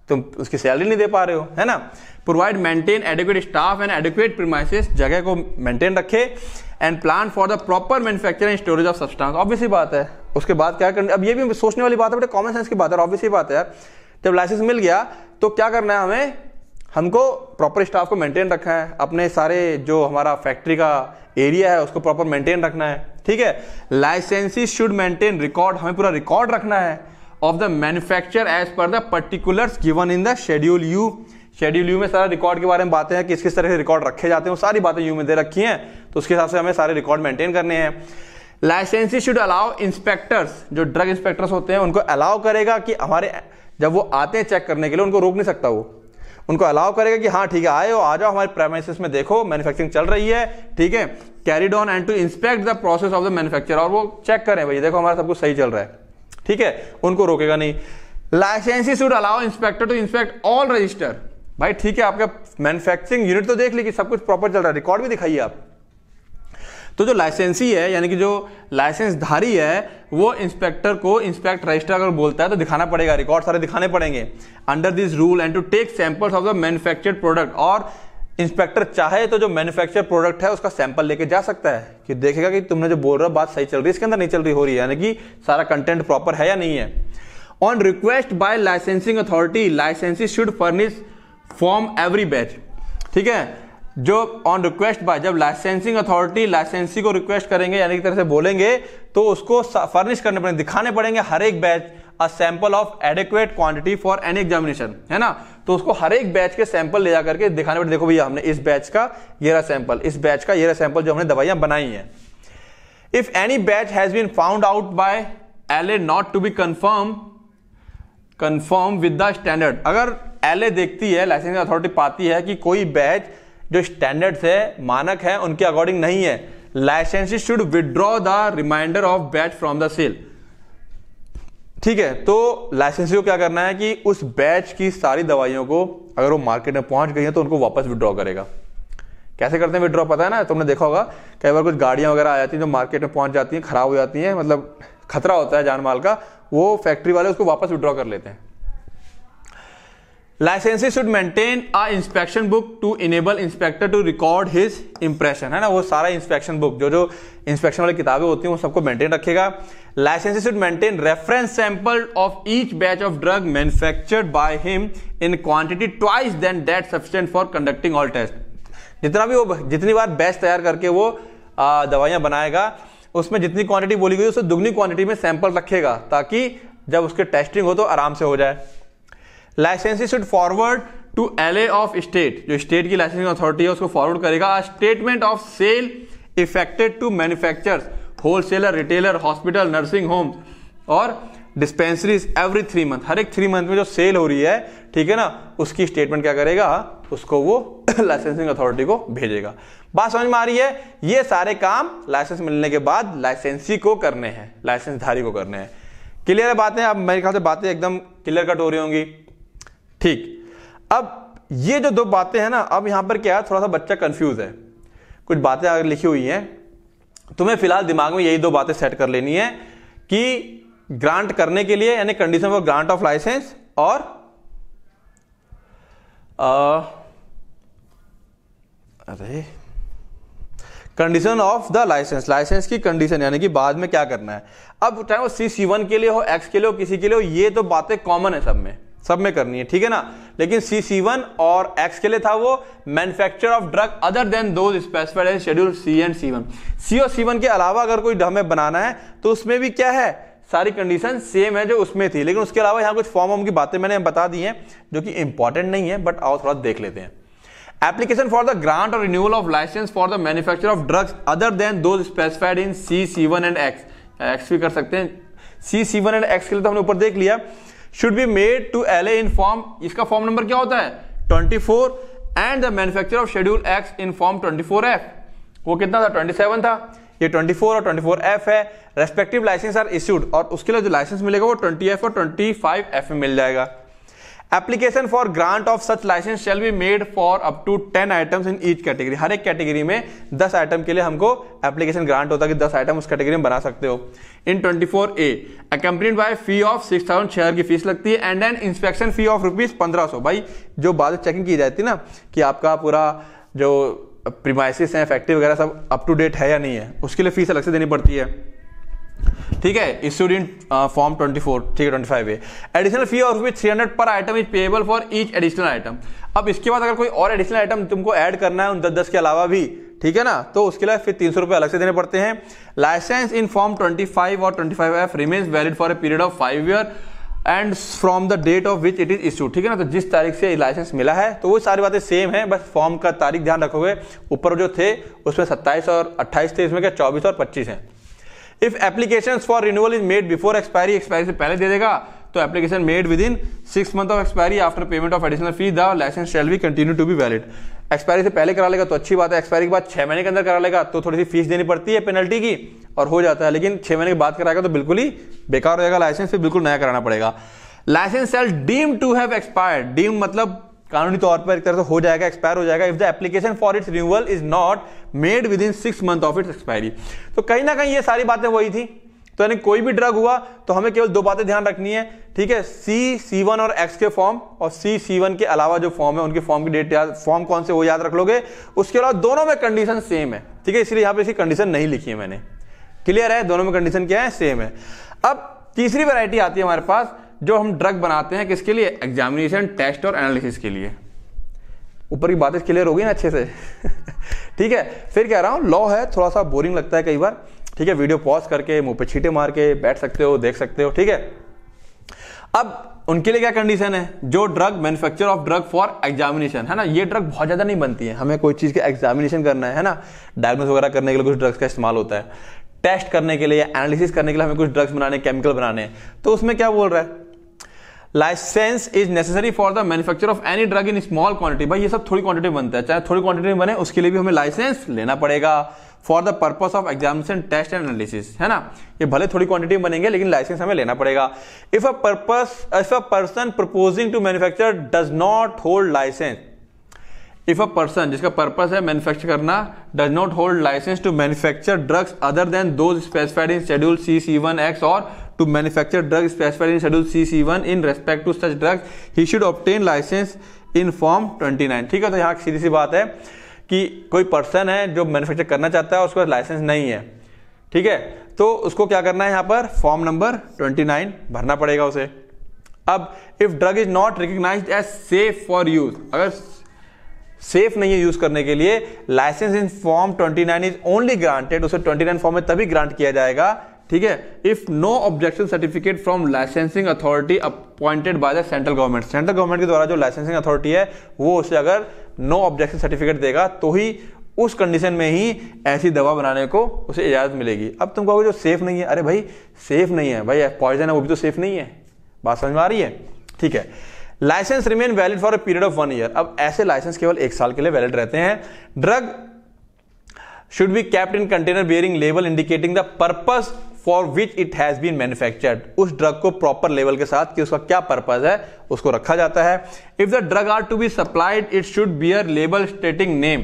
तुम उसकी सैलरी नहीं दे पा रहे हो है ना provide maintain adequate staff and adequate premises जगह को मेंटेन रखे and plan for the proper manufacture and storage of substance obviously बात है उसके बाद क्या करना अब ये भी सोचने वाली बात है बड़े कॉमन सेंस की बात है ऑब्वियस बात है यार जब लाइसेंस मिल गया तो क्या करना है हमें हमको प्रॉपर स्टाफ को मेंटेन रखना है अपने सारे जो हमारा फैक्ट्री का एरिया है उसको प्रॉपर मेंटेन रखना है ठीक है लाइसेंसी शुड मेंटेन रिकॉर्ड हमें पूरा रिकॉर्ड रखना है of the manufacture as per the particulars given in the schedule U schedule U में सारा रिकॉर्ड के बारे में बातें हैं किस किस तरह से रिकॉर्ड रखे जाते हैं वो सारी बातें यू में दे रखी हैं तो उसके हिसाब से हमें सारे रिकॉर्ड मेंटेन करने हैं लाइसेंसी शुड अलाउ इंस्पेक्टर्स जो ड्रग इंस्पेक्टर्स होते हैं उनको अलाउ करेगा कि हमारे जब वो आते हैं चेक करने के लिए उनको रोक नहीं सकता वो उनको अलाउ करेगा कि हाँ ठीक है आए हो आ जाओ हमारे प्रेमाइसिस में देखो मैन्युफैक्चरिंग चल रही है ठीक है carried on and to inspect the process of the manufacture और वो चेक करें भाई देखो हमारा सब कुछ सही चल रहा है ठीक है उनको रोकेगा नहीं licensee should allow inspector to inspect all register भाई ठीक है आपका मैन्युफैक्चरिंग यूनिट तो देख ली कि सब कुछ प्रॉपर चल रहा है रिकॉर्ड भी दिखाइए आप तो जो लाइसेंसी है यानी कि जो लाइसेंसधारी है वो इंस्पेक्टर को इंस्पेक्ट रजिस्टर अगर बोलता है तो दिखाना पड़ेगा रिकॉर्ड सारे दिखाने पड़ेंगे under this rule and to take samples of the manufactured product और इंस्पेक्टर चाहे तो जो मैन्युफैक्चर प्रोडक्ट है उसका सैंपल लेके जा सकता है कि देखेगा कि तुमने जो बोल रहा हो बात सही चल रही है इसके अंदर नहीं चल रही हो रही है यानी कि सारा कंटेंट प्रॉपर है या नहीं है on request by licensing authority licensee should furnish form every batch ठीक है जो ऑन रिक्वेस्ट बाय जब लाइसेंसिंग अथॉरिटी लाइसेंसी को रिक्वेस्ट करेंगे यानी कि तरह से बोलेंगे तो उसको फर्निश करने पड़ेंगे दिखाने पड़ेंगे हर एक batch a sample of adequate quantity for an examination है ना तो उसको हर एक बैच के सैंपल ले जाकर के दिखाने पड़े देखो भैया हमने इस बैच का ये रहा सैंपल इस बैच का ये रहा सैंपल जो हमने दवाइयां बनाई हैं if any batch has been found out by L A not to be confirm confirm with the standard अगर एल ए देखती है लाइसेंसिंग अथॉरिटी पाती है कि कोई बैच जो स्टैंडर्ड्स है मानक है उनके अकॉर्डिंग नहीं है licensee should withdraw the reminder of batch from the sale ठीक है तो लाइसेंसी को क्या करना है कि उस बैच की सारी दवाइयों को अगर वो मार्केट में पहुंच गई है तो उनको वापस विदड्रॉ करेगा कैसे करते हैं विड्रॉ पता है ना तुमने देखा होगा कई बार कुछ गाड़ियां वगैरह आ जाती हैं जो मार्केट में पहुंच जाती हैं खराब हो जाती हैं मतलब खतरा होता है जान माल का वो फैक्ट्री वाले उसको वापस विड्रॉ कर लेते हैं licensee should maintain a inspection book to enable inspector to record his impression है ना वो सारा इंस्पेक्शन बुक जो जो इंस्पेक्शन वाली किताबें होती हैं वो सबको मेंटेन रखेगा licensee should maintain reference sample of each batch of drug manufactured by him in quantity twice than that substance for conducting all test जितना भी वो जितनी बार बैच तैयार करके वो दवाइयाँ बनाएगा उसमें जितनी क्वांटिटी बोली गई उससे दुगनी क्वांटिटी में सैंपल रखेगा ताकि जब उसके टेस्टिंग हो तो आराम से हो जाए licensee should forward to L of state जो स्टेट की लाइसेंसिंग अथॉरिटी है उसको फॉरवर्ड करेगा statement of sale effected to manufacture wholesaler retailer hospital nursing home और डिस्पेंसरीज एवरी थ्री मंथ हर एक थ्री मंथ में जो सेल हो रही है ठीक है ना उसकी स्टेटमेंट क्या करेगा उसको वो लाइसेंसिंग अथॉरिटी को भेजेगा बात समझ में आ रही है ये सारे काम लाइसेंस मिलने के बाद लाइसेंसी को करने हैं लाइसेंसधारी को करने हैं क्लियर है बातें अब मेरे ख्याल से बातें एकदम क्लियर कट हो रही होंगी ठीक अब ये जो दो बातें हैं ना अब यहां पर क्या है थोड़ा सा बच्चा कंफ्यूज है कुछ बातें अगर लिखी हुई हैं तुम्हें फिलहाल दिमाग में यही दो बातें सेट कर लेनी है कि ग्रांट करने के लिए यानी condition for grant of licence और आ, अरे condition of the licence licence की कंडीशन यानी कि बाद में क्या करना है अब चाहे वो सी सी वन के लिए हो एक्स के लिए हो किसी के लिए हो ये तो बातें कॉमन है सब में सब में करनी है ठीक है ना लेकिन सी सी वन और एक्स के लिए था वो manufacture of drug other than those specified schedule C and C one C और सी वन के अलावा अगर कोई हमें बनाना है तो उसमें भी क्या है सारी कंडीशन सेम है जो उसमें थी लेकिन उसके अलावा यहां कुछ फॉर्म वॉर्म की बातें मैंने बता दी हैं जो कि इंपॉर्टेंट नहीं है बट और थोड़ा देख लेते हैं एप्लीकेशन फॉर द ग्रांट और renewal of licence for the manufacture of drugs other than those specified in C C one and X X भी कर सकते हैं C C one and X के लिए तो हमने ऊपर देख लिया should be made to L A in form इसका फॉर्म नंबर क्या होता है 24 and the manufacture of schedule X in form F वो कितना था 27 था ये 24 और 24F है रेस्पेक्टिव लाइसेंस आर इश्यूड और उसके लिए जो लाइसेंस मिलेगा वो एफ और 25F में मिल जाएगा application for grant of such licence shall be made for up to ten items in each category हर एक कैटेगरी में दस आइटम के लिए हमको एप्लीकेशन ग्रांट होता है कि दस आइटम उस कैटेगरी में बना सकते हो in twenty four A accompanied by fee of six thousand शेयर की फीस लगती है and an inspection fee of rupees पंद्रह सौ भाई जो बाद चेकिंग की जाती है ना कि आपका पूरा जो प्रीमाइसिस हैं फैक्ट्री वगैरह सब अप टू डेट है या नहीं है उसके लिए फीस अलग से देनी पड़ती है ठीक है इश्यूड इन फॉर्म 24 ठीक है 25 ए एडिशनल फी और rupees three hundred per item is payable for each additional item अब इसके बाद अगर कोई और एडिशनल आइटम तुमको ऐड करना है उन दस दस के अलावा भी ठीक है ना तो उसके लिए फिर तीन सौ रुपये अलग से देने पड़ते हैं लाइसेंस इन फॉर्म 25 और 25 F remains valid for a period of five year and from the date of which it is issue ठीक है ना तो जिस तारीख से लाइसेंस मिला है तो वो सारी बातें सेम है बस फॉर्म का तारीख ध्यान रखोगे ऊपर जो थे उसमें सत्ताईस और अट्ठाईस थे इसमें क्या चौबीस और पच्चीस हैं if application for renewal is made before expiry expiry से पहले दे देगा तो application made with in six month of expiry after payment of additional fee the licence shall भी continue to be valid expiry से पहले करा लेगा तो अच्छी बात है एक्सपायरी के बाद छह महीने के अंदर करा लेगा तो थोड़ी सी फीस देनी पड़ती है पेनल्टी की और हो जाता है लेकिन छह महीने के बाद कराएगा तो बिल्कुल ही बेकार हो जाएगा लाइसेंस फिर बिल्कुल नया कराना पड़ेगा licence shall deem to have expired deem मतलब कानूनी तौर पर एक तरह से हो जाएगा एक्सपायर हो जाएगा if the application for its renewal is not made with in six month of its expiry तो कहीं ना कहीं ये सारी बातें वही थी तो यानी कोई भी ड्रग हुआ तो हमें केवल दो बातें ध्यान रखनी है ठीक है सी सी वन और एक्स के फॉर्म और सी सी वन के अलावा जो फॉर्म है उनके फॉर्म की डेट याद फॉर्म कौन से वो याद रख लोगे उसके अलावा दोनों में कंडीशन सेम है ठीक है इसलिए यहां पे इसकी कंडीशन नहीं लिखी है मैंने क्लियर है दोनों में कंडीशन क्या है सेम है अब तीसरी वैरायटी आती है हमारे पास जो हम ड्रग बनाते हैं किसके लिए एग्जामिनेशन टेस्ट और एनालिसिस के लिए ऊपर की बातें क्लियर होगी ना अच्छे से ठीक है फिर कह रहा हूँ लॉ है थोड़ा सा बोरिंग लगता है कई बार ठीक है वीडियो पॉज करके मुंह पे छीटे मार के बैठ सकते हो देख सकते हो ठीक है अब उनके लिए क्या कंडीशन है जो drug manufacture of drug for examination है ना ये ड्रग बहुत ज़्यादा नहीं बनती है हमें कोई चीज़ का एग्जामिनेशन करना है ना डायग्नोस वगैरह करने के लिए कुछ ड्रग्स का इस्तेमाल होता है टेस्ट करने के लिए एनालिसिस करने के लिए हमें कुछ ड्रग्स बनाने केमिकल बनाने हैं तो उसमें क्या बोल रहा है licence is necessary for the manufacture of any drug in small quantity भाई ये सब थोड़ी क्वांटिटी बनता है चाहे थोड़ी क्वांटिटी बने उसके लिए भी हमें लाइसेंस लेना पड़ेगा for the purpose of examination test and analysis है ना ये भले थोड़ी क्वांटिटी में बनेंगे लेकिन लाइसेंस हमें लेना पड़ेगा if a purpose if a person proposing to manufacture does not hold licence if a person जिसका पर्पस है मैन्युफैक्चर करना does not hold licence to manufacture drugs other than those specified in schedule C C one X और to manufacture drugs specified in schedule C C one in respect to such drugs he should obtain licence in form twenty nine ठीक है तो यहाँ सीधी सी बात है कि कोई person है जो मैन्युफैक्चर करना चाहता है उसके पास लाइसेंस नहीं है ठीक है तो उसको क्या करना है यहाँ पर फॉर्म नंबर ट्वेंटी नाइन भरना पड़ेगा उसे अब if drug is not recognize as safe for use अगर सेफ नहीं है यूज करने के लिए licence in form 29 is only granted उसे 29 फॉर्म में तभी ग्रांट किया जाएगा ठीक है if no objection certificate from licensing authority appointed by the central government central government के द्वारा जो लाइसेंसिंग अथॉरिटी है वो उसे अगर नो ऑब्जेक्शन सर्टिफिकेट देगा तो ही उस कंडीशन में ही ऐसी दवा बनाने को उसे इजाज़त मिलेगी अब तुम कहोगे जो सेफ नहीं है अरे भाई सेफ नहीं है भाई पॉइजन है वो भी तो सेफ नहीं है बात समझ में आ रही है ठीक है licence remain valid for a period of one year अब ऐसे लाइसेंस केवल एक साल के लिए वैलिड रहते हैं drug should be kept in container bearing label indicating the purpose for which it has been manufactured उस ड्रग को प्रॉपर लेवल के साथ कि उसका क्या पर्पज है उसको रखा जाता है if the drug are to be supplied it should bear label stating name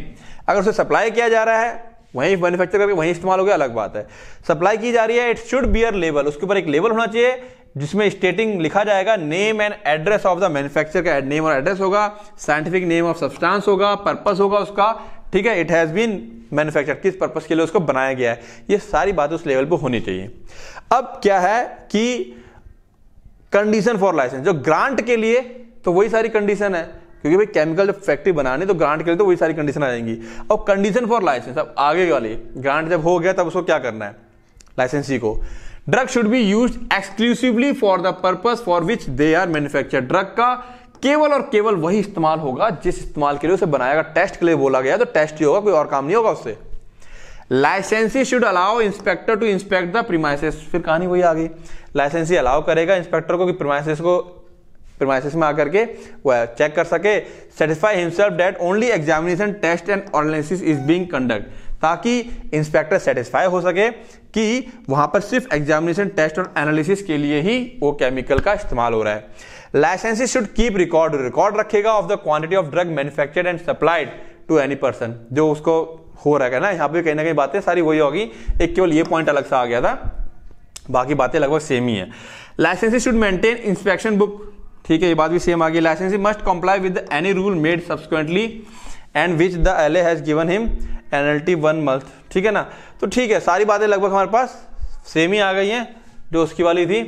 अगर उसे सप्लाई किया जा रहा है वहीं मैन्युफैक्चर करके वहीं इस्तेमाल हो गया अलग बात है सप्लाई की जा रही है इट शुड बियर लेबल उसके ऊपर एक लेबल होना चाहिए जिसमें स्टेटिंग लिखा जाएगा name and address of the manufacture का नेम और एड्रेस होगा साइंटिफिक नेम ऑफ सब्सटेंस होगा पर्पस होगा उसका ठीक है इट हैज़ बीन मैन्युफैक्चर किस पर्पस के लिए उसको बनाया गया है ये सारी बात उस लेवल पर होनी चाहिए अब क्या है कि कंडीशन फॉर लाइसेंस जो ग्रांट के लिए तो वही सारी कंडीशन है क्योंकि भाई केमिकल जब फैक्ट्री बनानी तो ग्रांट के लिए तो वही सारी कंडीशन आ जाएंगी और कंडीशन फॉर लाइसेंस अब आगे वाली ग्रांट जब हो गया तब उसको क्या करना है लाइसेंसी को drug should be use exclusively for the purpose for which they are manufacture drug का केवल और केवल वही इस्तेमाल होगा जिस इस्तेमाल के लिए उसे बनाया गया टेस्ट के लिए बोला गया तो टेस्ट ही होगा कोई और काम नहीं होगा उससे licensee should allow inspector to inspect the premises फिर कहानी वही आ गई लाइसेंसी अलाउ करेगा इंस्पेक्टर को कि प्रीमाइसेस को प्रीमाइसिस में आकर के वह चेक कर सके satisfy himself that only examination test and analysis is being conduct ताकि इंस्पेक्टर सेटिस्फाई हो सके कि वहां पर सिर्फ एग्जामिनेशन टेस्ट और एनालिसिस के लिए ही वो केमिकल का इस्तेमाल हो रहा है licensees should keep record record रखेगा of the quantity of drug manufactured and supplied to any person जो उसको हो रहा है ना यहां पे कहीं ना कहीं बातें सारी वही होगी एक केवल ये पॉइंट अलग सा आ गया था बाकी बातें लगभग सेम ही है licensees should maintain inspection book ठीक है ये बात भी सेम आ गई licensee must comply with any rule made subsequently and which the L A has given him penalty one month ठीक है ना तो ठीक है सारी बातें लगभग हमारे पास सेम ही आ गई हैं जो उसकी वाली थी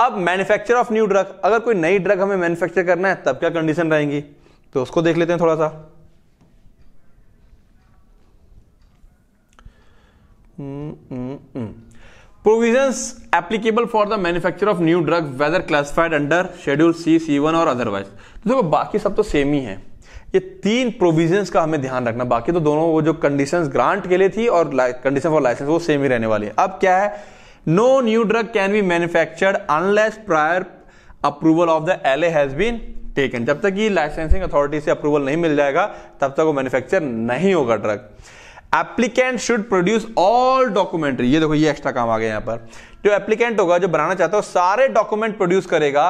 अब मैन्युफैक्चर ऑफ न्यू ड्रग अगर कोई नई ड्रग हमें मैन्युफैक्चर करना है तब क्या कंडीशन रहेंगी तो उसको देख लेते हैं थोड़ा सा provisions applicable for the manufacture of new drug whether classified under schedule C C one और अदरवाइज देखो बाकी सब तो सेम ही है ये तीन प्रोविजंस का हमें ध्यान रखना बाकी तो दोनों वो जो कंडीशंस ग्रांट के लिए थी और कंडीशन फॉर लाइसेंस वो सेम ही रहने वाली है अब क्या है no new drug can be manufactured unless prior approval of the L has been taken जब तक ये लाइसेंसिंग अथॉरिटी से अप्रूवल नहीं मिल जाएगा तब तक वो मैन्युफैक्चर नहीं होगा drug applicant should produce all documentary ये देखो ये एक्स्ट्रा काम आ गया यहां पर जो एप्लीकेंट होगा जो बनाना चाहता है सारे डॉक्यूमेंट प्रोड्यूस करेगा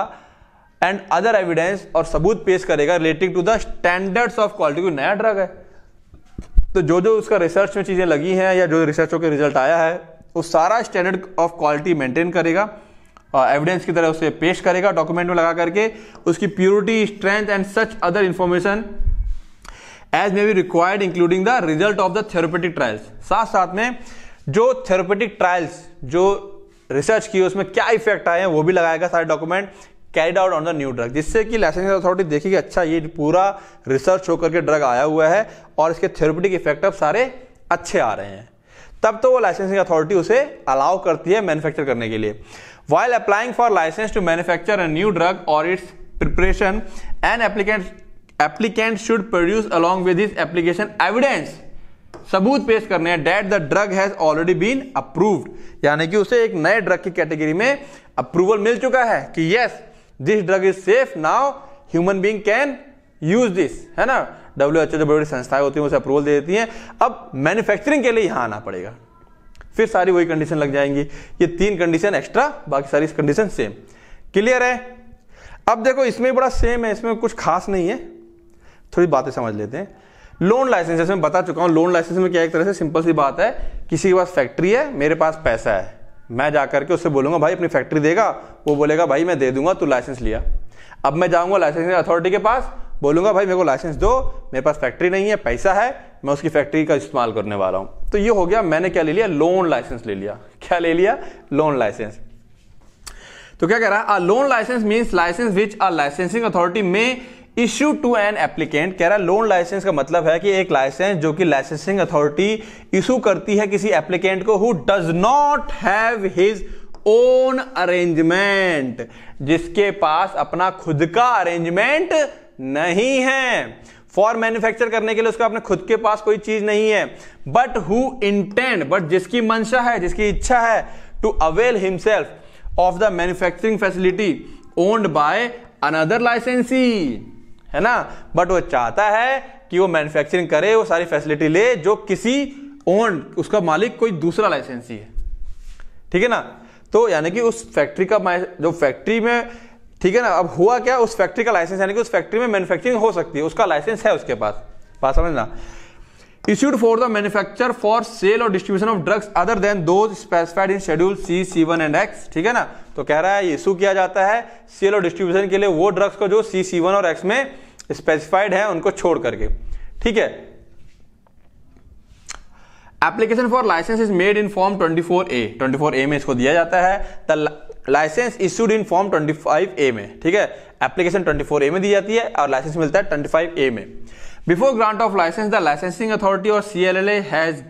एंड अदर एविडेंस और सबूत पेश करेगा relating to the standards of quality कोई नया ड्रग है तो जो जो उसका रिसर्च में चीज़ें लगी हैं या जो रिसर्चों के रिजल्ट आया है वो सारा स्टैंडर्ड ऑफ क्वालिटी मेंटेन करेगा एविडेंस की तरह उसे पेश करेगा डॉक्यूमेंट में लगा करके उसकी purity strength and such other information as may be required including the result of the therapeutic trials साथ साथ में जो थेरोपेटिक ट्रायल्स जो रिसर्च की उसमें क्या इफेक्ट आए हैं वो भी लगाएगा सारे document carried out on the new drug जिससे कि लाइसेंसिंग अथॉरिटी देखेगी अच्छा ये पूरा रिसर्च होकर के ड्रग आया हुआ है और इसके थेरोपेटिक इफेक्ट अब सारे अच्छे आ रहे हैं तब तो वो लाइसेंसिंग अथॉरिटी उसे अलाउ करती है मैन्युफैक्चर करने के लिए while applying for licence to manufacture a new drug और its preparation an applicant applicant should produce along with his application evidence सबूत पेश करने हैं that the drug has already been approved यानी कि उसे एक नए ड्रग की कैटेगरी में अप्रूवल मिल चुका है कि yes yes, this drug is safe now human being can use this है ना डब्ल्यू एच ओ जो बड़ी संस्थाएं होती हैं उसे अप्रूवल दे देती हैं अब मैन्युफैक्चरिंग के लिए यहाँ आना पड़ेगा फिर सारी वही कंडीशन लग जाएंगी ये तीन कंडीशन एक्स्ट्रा बाकी सारी कंडीशन सेम क्लियर है अब देखो इसमें बड़ा सेम है इसमें कुछ खास नहीं है थोड़ी बातें समझ लेते हैं लोन लाइसेंस जैसे मैं बता चुका हूं लोन लाइसेंस में क्या एक तरह से सिंपल सी बात है किसी के पास फैक्ट्री है मेरे पास पैसा है मैं जा करके उससे बोलूँगा भाई अपनी फैक्ट्री देगा वो बोलेगा भाई मैं दे दूंगा तू लाइसेंस लिया अब मैं जाऊँगा लाइसेंस अथॉरिटी के पास बोलूँगा भाई मेरे को लाइसेंस दो मेरे पास फैक्ट्री नहीं है पैसा है मैं उसकी फैक्ट्री का इस्तेमाल करने वाला हूँ तो ये हो गया मैंने क्या ले लिया लोन लाइसेंस ले लिया क्या ले लिया लोन लाइसेंस तो क्या कह रहा है loan licence means licence which a licensing authority may issue to an applicant कह रहा है लोन लाइसेंस का मतलब है कि एक लाइसेंस जो कि लाइसेंसिंग अथॉरिटी इशू करती है किसी एप्लीकेंट को who does not have his own arrangement जिसके पास अपना खुद का अरेंजमेंट नहीं है फॉर मैन्युफैक्चर करने के लिए उसका अपने खुद के पास कोई चीज नहीं है बट हु इंटेंड बट जिसकी मंशा है जिसकी इच्छा है to avail himself of the manufacturing facility owned by another licensee है ना बट वो चाहता है कि वो मैन्युफैक्चरिंग करे वो सारी फैसिलिटी ले जो किसी ओन उसका मालिक कोई दूसरा लाइसेंसी है ठीक है ना तो यानी कि उस फैक्ट्री का जो फैक्ट्री में ठीक है ना अब हुआ क्या उस फैक्ट्री का लाइसेंस यानी कि उस फैक्ट्री में मैन्युफैक्चरिंग हो सकती है उसका लाइसेंस है उसके पास बात समझना for the the for sale और distribution of drugs other than than specified in schedule C C one and X ठीक है ना तो कह रहा है इशू किया जाता है सेल और डिस्ट्रीब्यूशन के लिए वो ड्रग्स को जो सी सी वन और एक्स में स्पेसिफाइड है उनको छोड़ करके ठीक है application for licence is made in form 24 A 24 A में इसको दिया जाता है the licence issued in form 25 A में ठीक है एप्लीकेशन 24 ए में दी जाती है और लाइसेंस मिलता है 25 ए में before grant of licence the licensing authority और C L L A has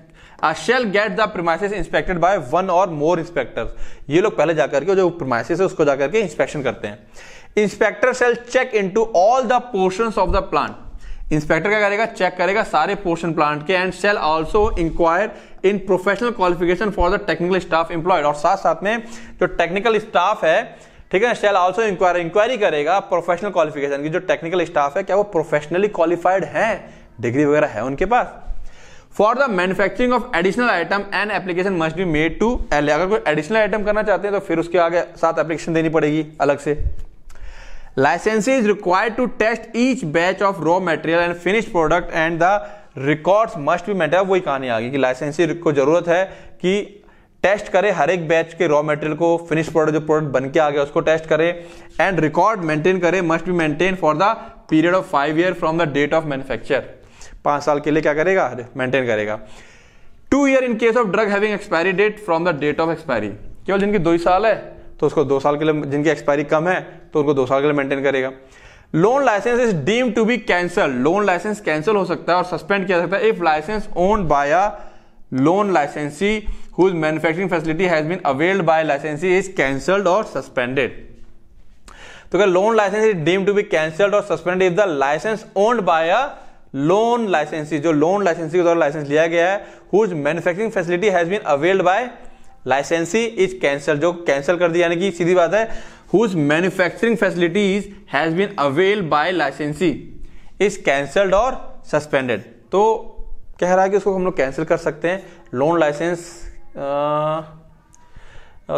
shall get the premises inspected by one और मोर इंस्पेक्टर ये लोग पहले जाकर के जो प्रमाइसिस है उसको जाकर के इंस्पेक्शन करते हैं inspector shall check into all the portion of the plant inspector क्या करेगा चेक करेगा सारे पोर्शन प्लांट के and shall also inquire in professional qualification for the technical staff employed और साथ साथ में जो टेक्निकल स्टाफ है ठीक है सेल ऑल्सो इंक्वायर इंक्वायरी करेगा प्रोफेशनल क्वालिफिकेशन की जो टेक्निकल स्टाफ है क्या वो प्रोफेशनली क्वालिफाइड है डिग्री वगैरह है उनके पास for the manufacturing of additional item and application must be made to L अगर कोई एडिशनल आइटम करना चाहते हैं तो फिर उसके आगे साथ एप्लीकेशन देनी पड़ेगी अलग से licensee is required to test each batch of raw material and finish product and the record must be matter वही कहानी आ गई कि लाइसेंसी को जरूरत है कि टेस्ट करे हर एक बैच के रॉ मटेरियल को फिनिश प्रोडक्ट जो प्रोडक्ट बन के आ गया उसको टेस्ट करे एंड रिकॉर्ड मेंटेन करे must be maintain for the period of five year from the date of manufacture पांच साल के लिए क्या करेगा मेंटेन करेगा two year in case of drug having expiry date from the date of expiry केवल जिनकी दो ही साल है तो उसको दो साल के लिए जिनकी एक्सपायरी कम है तो उनको दो साल के लिए मेंटेन करेगा loan licence is deem to be cancel loan licence cancel हो सकता है और सस्पेंड किया सकता है if licence own by a loan licensee whose manufacturing facility has been availed by licensee is cancelled और सस्पेंडेड तो क्या loan licence is deem to be cancelled और suspended if the licence owned by a loan licensee जो loan लाइसेंसी के द्वारा licence लिया गया है whose manufacturing facility has been availed by licensee is cancel जो कैंसिल कर दी यानी कि सीधी बात है whose manufacturing facilities has been avail by licensee is cancelled और सस्पेंडेड तो कह रहा है कि उसको हम लोग कैंसिल कर सकते हैं loan licence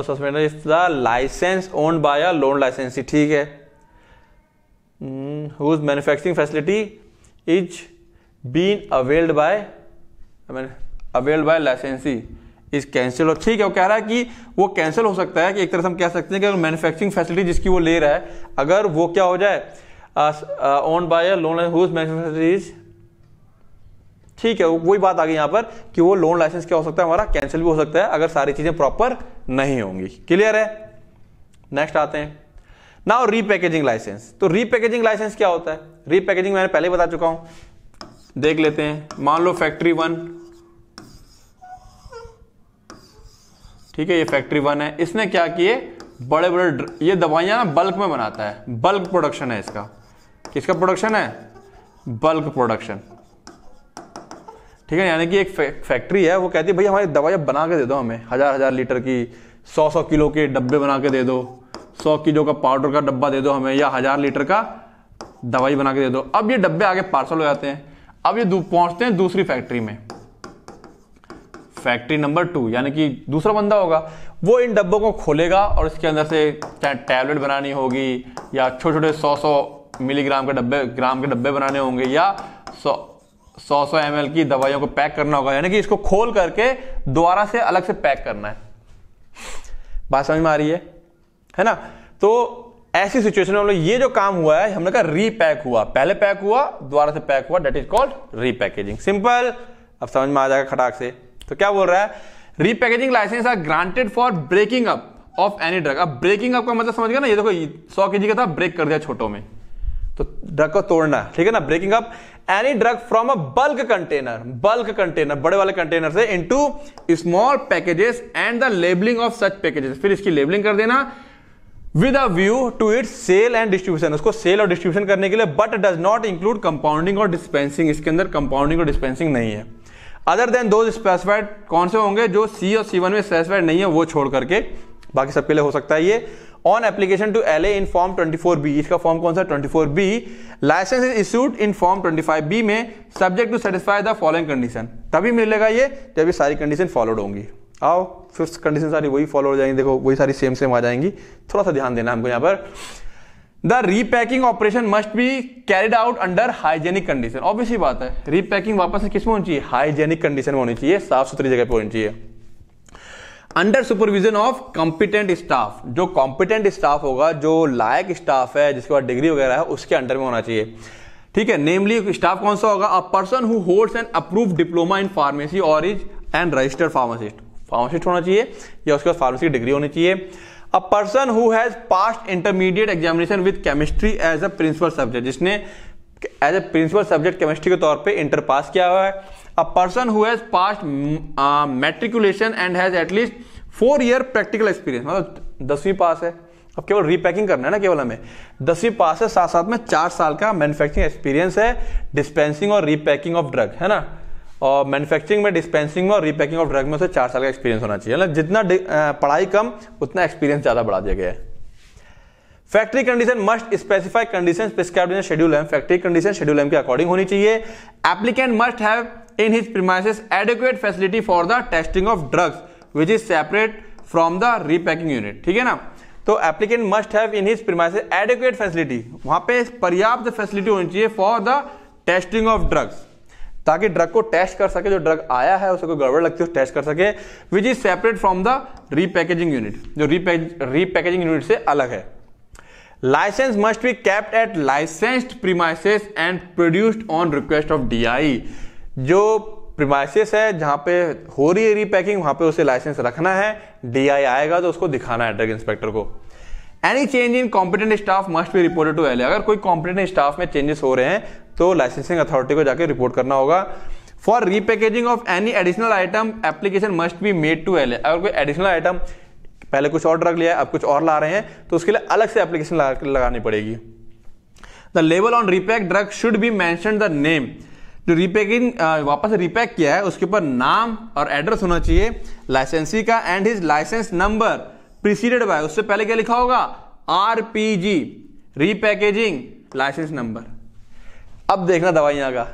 suspended if the licence owned by a loan licensee ठीक है whose manufacturing facility is been availed by availed by licensee is cancel और ठीक है वो कह रहा है कि वो कैंसिल हो सकता है कि एक तरह से हम कह सकते हैं कि अगर मैन्युफैक्चरिंग फैसिलिटी जिसकी वो ले रहा है अगर वो क्या हो जाए own by loan whose manufactures ठीक है वही बात आ गई यहाँ पर कि वो लोन लाइसेंस क्या हो सकता है हमारा कैंसिल भी हो सकता है अगर सारी चीज़ें प्रॉपर नहीं होंगी क्लियर है नेक्स्ट आते हैं नाउ रीपैकेजिंग लाइसेंस तो रीपैकेजिंग लाइसेंस क्या होता है रीपैकेजिंग मैंने पहले बता चुका हूं देख लेते हैं मान लो फैक्ट्री वन ठीक है ये फैक्ट्री वन है इसने क्या किए बड़े बड़े ये दवाइयाँ ना बल्क में बनाता है बल्क प्रोडक्शन है इसका किसका प्रोडक्शन है बल्क प्रोडक्शन ठीक है यानी कि एक फैक्ट्री है वो कहती है भैया हमारी दवाइयाँ बना के दे दो हमें हज़ार हज़ार लीटर की सौ सौ किलो के डब्बे बना के दे दो सौ किलो का पाउडर का डब्बा दे दो हमें या हज़ार लीटर का दवाई बना के दे दो अब ये डब्बे आगे पार्सल हो जाते हैं अब ये पहुंचते हैं दूसरी फैक्ट्री में फैक्ट्री नंबर टू यानी कि दूसरा बंदा होगा वो इन डब्बों को खोलेगा और इसके अंदर से चाहे टैबलेट बनानी होगी या छोटे छोटे सौ सौ मिलीग्राम के डब्बे ग्राम के डब्बे बनाने होंगे या सौ सौ सौ एम की दवाइयों को पैक करना होगा यानी कि इसको खोल करके दोबारा से अलग से पैक करना है बात समझ में आ रही है है ना तो ऐसी सिचुएशन में ये जो काम हुआ है हमने कहा रीपैक हुआ पहले पैक हुआ दोबारा से पैक हुआ that is called repackaging simple अब समझ में आ जाएगा खटाक से तो क्या बोल रहा है repackaging licence are granted for breaking up of any drug अब ब्रेकिंग अप का मतलब समझ गया ना ये देखो सौ के जी का था ब्रेक कर दिया छोटों में तो ड्रग को तोड़ना ठीक है ना breaking up any drug from a bulk container bulk container बड़े वाले कंटेनर से into small packages and the labelling of such packages फिर इसकी लेबलिंग कर देना with a view to it sale and distribution उसको सेल और डिस्ट्रीब्यूशन करने के लिए but does not include compounding और डिस्पेंसिंग इसके अंदर कंपाउंडिंग और डिस्पेंसिंग नहीं है अदर देन दो स्पेसिफाइड कौन से होंगे जो सी और सी वन में स्पेसिफाइड नहीं है वो छोड़ करके बाकी सबके लिए हो सकता है ये on application to L A in form four B इसका फॉर्म कौन सा four B licence is issued in form twenty five B में subject to satisfy the following condition तभी मिलेगा ये जब ये सारी कंडीशन फॉलोड होंगी आओ फिफ्थ कंडीशन सारी वही फॉलो हो जाएंगी देखो वही सारी सेम सेम आ जाएंगी थोड़ा सा ध्यान देना हमको यहाँ पर the repacking operation must be carried out under hygienic condition obviously बात है रीपैकिंग वापस से किसमें होनी चाहिए हाइजेनिक कंडीशन में होनी चाहिए साफ सुथरी जगह पर होनी चाहिए under supervision of competent staff जो कॉम्पिटेंट स्टाफ होगा जो लायक स्टाफ है जिसके पास डिग्री वगैरह है उसके अंडर में होना चाहिए ठीक है नेमली स्टाफ कौन सा होगा a person who holds an approve diploma in pharmacy और is and registered pharmacist pharmacist होना चाहिए या उसके पास फार्मेसी की डिग्री होनी चाहिए a person who has passed intermediate examination with chemistry as a principal subject जिसने as a principal subject chemistry के तौर पे इंटर पास किया हुआ है a person who has passed matriculation and has at least four year practical experience मतलब दसवीं पास है अब केवल रीपैकिंग करना है ना केवल हमें दसवीं पास है साथ साथ में चार साल का मैन्युफैक्चरिंग एक्सपीरियंस है डिस्पेंसिंग और रीपैकिंग ऑफ ड्रग है ना और मैन्युफैक्चरिंग में डिस्पेंसिंग में और रीपैकिंग ऑफ ड्रग में उसे चार साल का एक्सपीरियंस होना चाहिए मतलब जितना पढ़ाई कम उतना एक्सपीरियंस ज़्यादा बढ़ा दिया गया है factory condition must specify condition prescribe in schedule M factory condition schedule M के अकॉर्डिंग होनी चाहिए applicant must have in his premises adequate facility for the testing of drugs which is separate from the repacking unit ठीक है ना तो applicant must have in his premises adequate facility वहां पे पर्याप्त फैसिलिटी होनी चाहिए for the testing of drugs ताकि ड्रग को टेस्ट कर सके जो ड्रग आया है उसे कोई गड़बड़ लगती है टेस्ट कर सके which is separate from the repackaging unit जो रीपैकेजिंग यूनिट से अलग है licence must be kept at licensed premises and produced on request of DI जो प्रीमाइसेस है जहां पे हो रही है रीपैकिंग वहां पे उसे लाइसेंस रखना है डीआई आएगा तो उसको दिखाना है ड्रग इंस्पेक्टर को any change in competent staff must be reported to L अगर कोई कॉम्पिटेंट स्टाफ में चेंजेस हो रहे हैं तो लाइसेंसिंग अथॉरिटी को जाकर रिपोर्ट करना होगा for repackaging of any additional item application must be made to L अगर कोई एडिशनल आइटम पहले कुछ और ड्रग लिया अब कुछ और ला रहे हैं तो उसके लिए अलग से एप्लीकेशन लगानी पड़ेगी the label on repack drug should be mention the name जो रिपैकिंग वापस रिपैक किया है उसके ऊपर नाम और एड्रेस होना चाहिए लाइसेंसी का and his licence number preceded by उससे पहले क्या लिखा होगा R P G repackaging licence number अब देखना दवाइयाँ का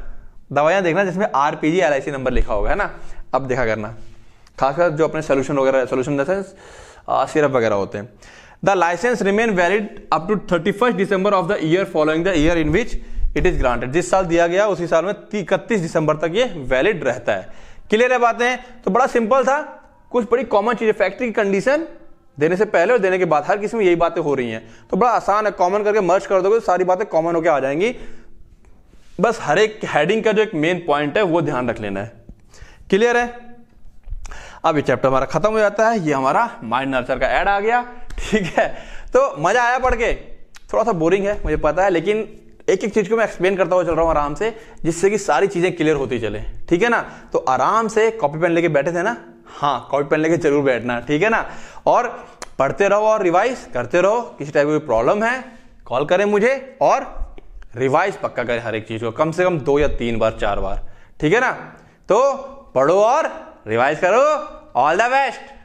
दवाइयाँ देखना जिसमें R P G L I C number लिखा होगा है ना अब देखा करना खासकर जो अपने सोल्यूशन वगैरह सोल्यूशन सिरप वगैरह होते हैं the licence remain valid up to thirty first December of the year following the year in which it is granted जिस साल दिया गया उसी साल में इकतीस दिसंबर तक ये वैलिड रहता है क्लियर है बातें तो बड़ा सिंपल था कुछ बड़ी कॉमन चीज फैक्ट्री की कंडीशन देने से पहले और देने के बाद हर किसी में यही बातें हो रही हैं तो बड़ा आसान है कॉमन करके मर्ज कर दोगे तो सारी बातें कॉमन होकर आ जाएंगी बस हर एक हेडिंग का जो एक मेन पॉइंट है वो ध्यान रख लेना है क्लियर है अब ये चैप्टर हमारा खत्म हो जाता है ये हमारा माइंड नर्चर का ऐड आ गया ठीक है तो मजा आया पढ़ के थोड़ा सा बोरिंग है मुझे पता है लेकिन एक एक चीज को मैं एक्सप्लेन करता हुआ चल रहा हूँ आराम से जिससे कि सारी चीजें क्लियर होती चले ठीक है ना तो आराम से कॉपी पेन लेके बैठे थे ना हाँ कॉपी पेन लेके जरूर बैठना ठीक है ना और पढ़ते रहो और रिवाइज करते रहो किसी टाइप की प्रॉब्लम है कॉल करें मुझे और रिवाइज पक्का करें हर एक चीज़ को कम से कम दो या तीन बार चार बार ठीक है ना तो पढ़ो और रिवाइज करो ऑल द बेस्ट